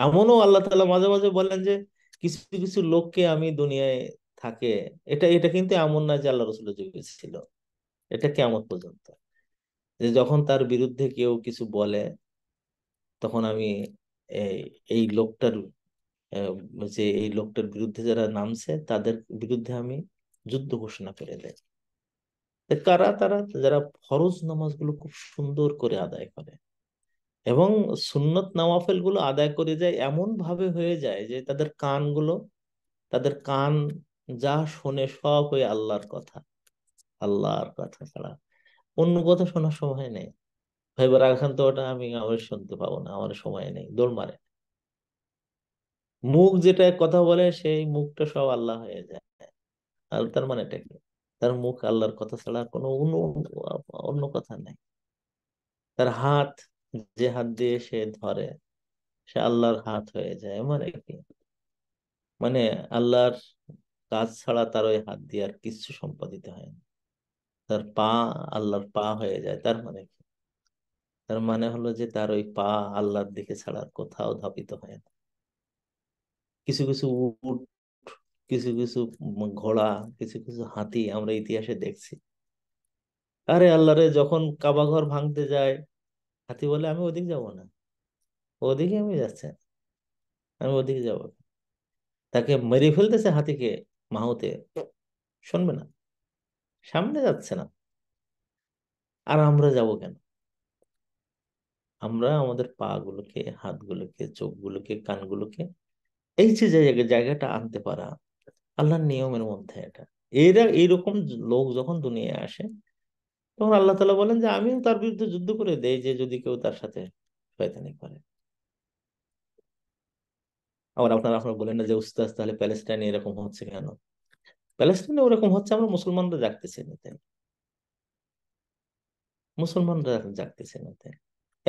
এমনও আল্লাহ তালা মাঝে মাঝে বলেন যে কিছু কিছু লোককে আমি দুনিয়ায় থাকে এটা এটা কিন্তু এমন না যে আল্লাহ রসুলের যুগে ছিল এটা কেমন পর্যন্ত যে যখন তার বিরুদ্ধে কেউ কিছু বলে তখন আমি এই লোকটার যে এই লোকটার বিরুদ্ধে যারা নামছে তাদের বিরুদ্ধে আমি যুদ্ধ ঘোষণা করে দেয় কারা তারা যারা ফরজ নামাজগুলো খুব সুন্দর করে আদায় করে এবং সুন্নত নামাফেল গুলো আদায় করে যায় এমন ভাবে হয়ে যায় যে তাদের কানগুলো তাদের কান যা শোনে সব ওই আল্লাহর কথা আল্লাহর কথা ছাড়া অন্য কথা শোনার সময় নেই ভাইবার আখান তো ওটা আমি আমার শুনতে পাবো না আমার সময় নেই দৌড় মারে মুখ যেটা কথা বলে সেই মুখটা সব আল্লাহ হয়ে যায় তার মানে তার মুখ আল্লাহর কথা ছাড়া কোনো অন্য কথা নেই তার হাত যে হাত দিয়ে সে ধরে সে আল্লাহর হাত হয়ে যায় মানে কি মানে আল্লাহর কাজ ছাড়া তার ওই হাত দিয়ে আর কিছু সম্পাদিত হয় না তার পা আল্লাহর পা হয়ে যায় তার মানে কি তার মানে হলো যে তার ওই পা আল্লাহর দিকে ছাড়া আর কোথাও ধাপিত হয় না কিছু কিছু উট কিছু কিছু ঘোড়া কিছু কিছু হাতি আমরা ইতিহাসে দেখছি আরে আল্লাহরে যখন কাবা ঘর ভাঙতে যায় হাতি বলে আমি ওদিক যাব না ওদিকে আমি যাচ্ছি আমি ওদিকে যাব তাকে মেরে ফেলতেছে হাতিকে মাহতে শুনবে না সামনে যাচ্ছে না আর আমরা যাব কেন আমরা আমাদের পা গুলোকে হাত গুলোকে চোখ গুলোকে কান গুলোকে এই যে জায়গাটা আনতে পারা আল্লাহর নিয়মের মধ্যে এটা এরা এইরকম লোক যখন দুনিয়ায় আসে তখন আল্লাহ তালা বলেন যে আমিও তার বিরুদ্ধে যুদ্ধ করে দেয় যে যদি কেউ তার সাথে শয়তানি করে আবার আপনারা আপনার বলেন না যে উস্তাদ তাহলে প্যালেস্টাইনে এরকম হচ্ছে কেন প্যালেস্টাইনে ওরকম হচ্ছে আমরা মুসলমানরা জাগতেছি না তাই মুসলমানরা জাগতেছে না তাই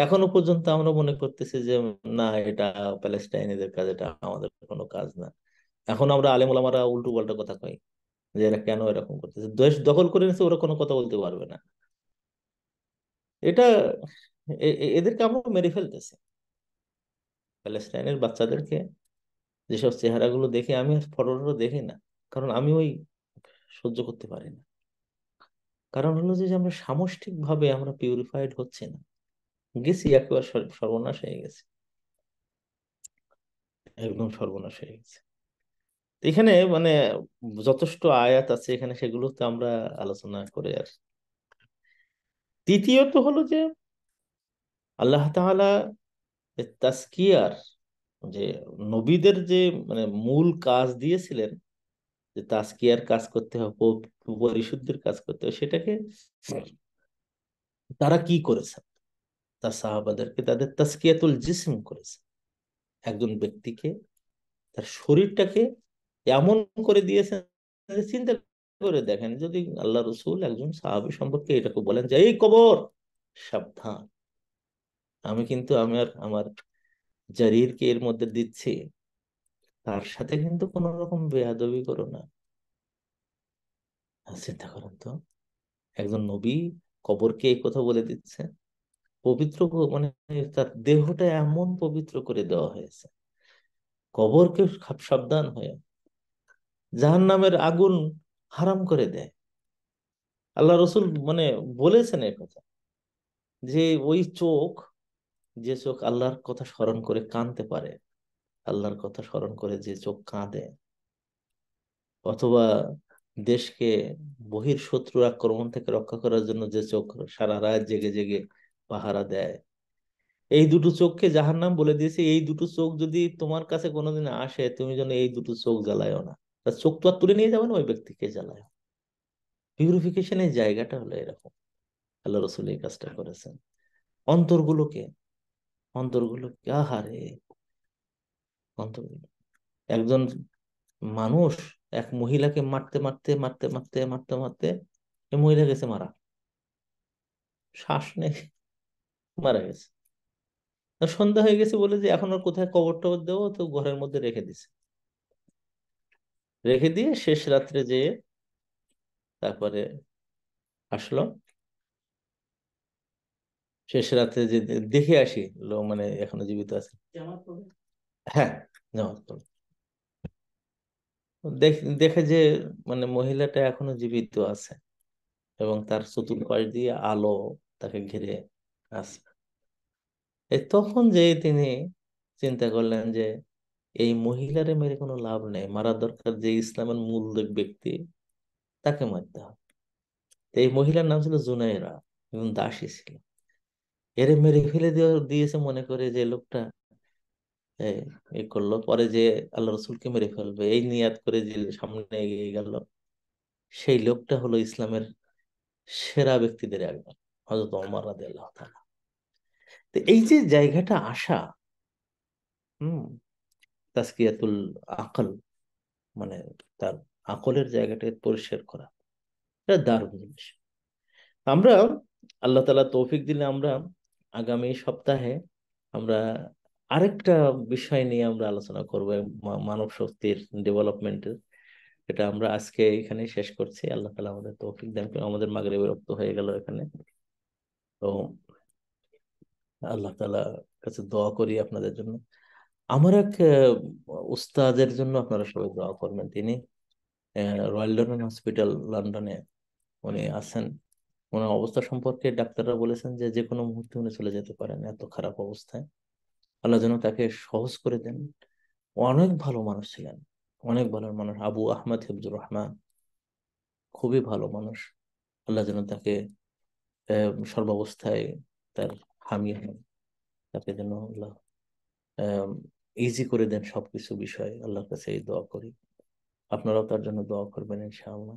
এখনো পর্যন্ত আমরা মনে করতেছি যে না এটা প্যালেস্টাইনিদের কাজ এটা আমাদের কোনো কাজ না এখন আমরা আলেম ওলামারা উল্টো পাল্টা কথা কই যে এরা কেন এরকম করতেছে দেশ দখল করে নিচ্ছে ওরা কোনো কথা বলতে পারবে না এটা এদেরকে আমরা মেরে ফেলতেছি প্যালেস্টাইনের বাচ্চাদেরকে যেসব চেহারাগুলো দেখে আমি ফটো টটো দেখি না কারণ আমি ওই সহ্য করতে পারি না কারণ হলো যে আমরা সামষ্টিকভাবে আমরা পিউরিফাইড হচ্ছে না গেছি একবার সর্বনাশ হয়ে গেছে একদম সর্বনাশ হয়ে গেছে এখানে মানে যথেষ্ট আয়াত আছে এখানে সেগুলোতে আমরা আলোচনা করে আর তৃতীয়ত হলো যে আল্লাহ তাহলে তাস্কিয়ার যে নবীদের যে মানে মূল কাজ দিয়েছিলেন যে তাস্কিয়ার কাজ করতে হবে পরিশুদ্ধির কাজ করতে হবে সেটাকে তারা কি করেছেন তার সাহাবাদেরকে তাদের তাস্কিয়াতুল জিসিম করেছে একজন ব্যক্তিকে তার শরীরটাকে এমন করে দিয়েছেন চিন্তা করে দেখেন যদি আল্লাহ রসুল একজন সাহাবি সম্পর্কে এটাকে বলেন যে এই কবর সাবধান আমি কিন্তু আমার আমার জারিরকে এর মধ্যে দিচ্ছি তার সাথে কিন্তু কোন রকম বেয়াদবি করো না চিন্তা করেন তো একজন নবী কবরকে এই কথা বলে দিচ্ছে পবিত্র মানে তার দেহটা এমন পবিত্র করে দেওয়া হয়েছে কবরকে সাবধান হয়ে জাহান নামের আগুন হারাম করে দেয় আল্লাহ রসুল মানে বলেছেন এ কথা যে ওই চোখ যে চোখ আল্লাহর কথা স্মরণ করে কাঁদতে পারে আল্লাহর কথা স্মরণ করে যে চোখ কাঁদে অথবা দেশকে বহির শত্রু আক্রমণ থেকে রক্ষা করার জন্য যে চোখ সারা রাত জেগে জেগে পাহারা দেয় এই দুটো চোখকে যাহার নাম বলে দিয়েছে এই দুটো চোখ যদি তোমার কাছে কোনোদিন আসে তুমি যেন এই দুটো চোখ জ্বালায়ও না তার চোখ তো আর তুলে নিয়ে যাবে না ওই ব্যক্তিকে জ্বালায় পিউরিফিকেশনের জায়গাটা হলো এরকম আল্লাহ রসুল এই কাজটা করেছেন অন্তরগুলোকে অন্তরগুলো হারে অন্তরগুলো একজন মানুষ এক মহিলাকে মারতে মারতে মারতে মারতে মারতে মারতে এ মহিলা গেছে মারা শ্বাস নেই মারা গেছে সন্ধ্যা হয়ে গেছে বলে যে এখন আর কোথায় কবর টবর দেবো তো ঘরের মধ্যে রেখে দিছে রেখে দিয়ে শেষ রাত্রে যেয়ে তারপরে আসলো শেষ রাতে যে দেখে আসি মানে এখনো জীবিত আছে হ্যাঁ দেখে যে মানে মহিলাটা এখনো জীবিত আছে এবং তার চতুর্পাশ দিয়ে আলো তাকে ঘিরে এই তখন যে তিনি চিন্তা করলেন যে এই মহিলারে মেরে কোনো লাভ নেই মারা দরকার যে ইসলামের মূল ব্যক্তি তাকে মারতে হবে এই মহিলার নাম ছিল জুনাইরা এবং দাসী ছিল এরে মেরে ফেলে দিয়েছে মনে করে যে লোকটা এ করলো পরে যে আল্লাহ রসুলকে মেরে ফেলবে এই নিয়াত করে যে সামনে এগিয়ে গেল সেই লোকটা হলো ইসলামের সেরা ব্যক্তিদের একজন হজরত অমর রাজি আল্লাহ তো এই যে জায়গাটা আসা হম তাস্কিয়াতুল আকল মানে তার আকলের জায়গাটা পরিষ্কার করা এটা দারুণ জিনিস আমরা আল্লাহ তালা তৌফিক দিলে আমরা আগামী সপ্তাহে আমরা আরেকটা বিষয় নিয়ে আমরা আলোচনা করব মানব শক্তির ডেভেলপমেন্টের এটা আমরা আজকে এখানে শেষ করছি আল্লাহ তালা আমাদের তৌফিক দেন আমাদের মাগরে বিরক্ত হয়ে গেল এখানে তো আল্লাহ তালা কাছে দোয়া করি আপনাদের জন্য আমার এক উস্তাদের জন্য আপনারা সবাই দোয়া করবেন তিনি রয়্যাল লন্ডন হসপিটাল লন্ডনে উনি আছেন ওনার অবস্থা সম্পর্কে ডাক্তাররা বলেছেন যে যে কোনো মুহূর্তে উনি চলে যেতে পারেন এত খারাপ অবস্থায় আল্লাহ যেন তাকে সহজ করে দেন অনেক ভালো মানুষ ছিলেন অনেক ভালো মানুষ আবু আহমদ হেফজুর রহমান খুবই ভালো মানুষ আল্লাহ যেন তাকে সর্বাবস্থায় তার হামি হন তাকে যেন আল্লাহ ইজি করে দেন সবকিছু বিষয়ে আল্লাহর কাছে এই দোয়া করি আপনারাও তার জন্য দোয়া করবেন ইনশাআল্লাহ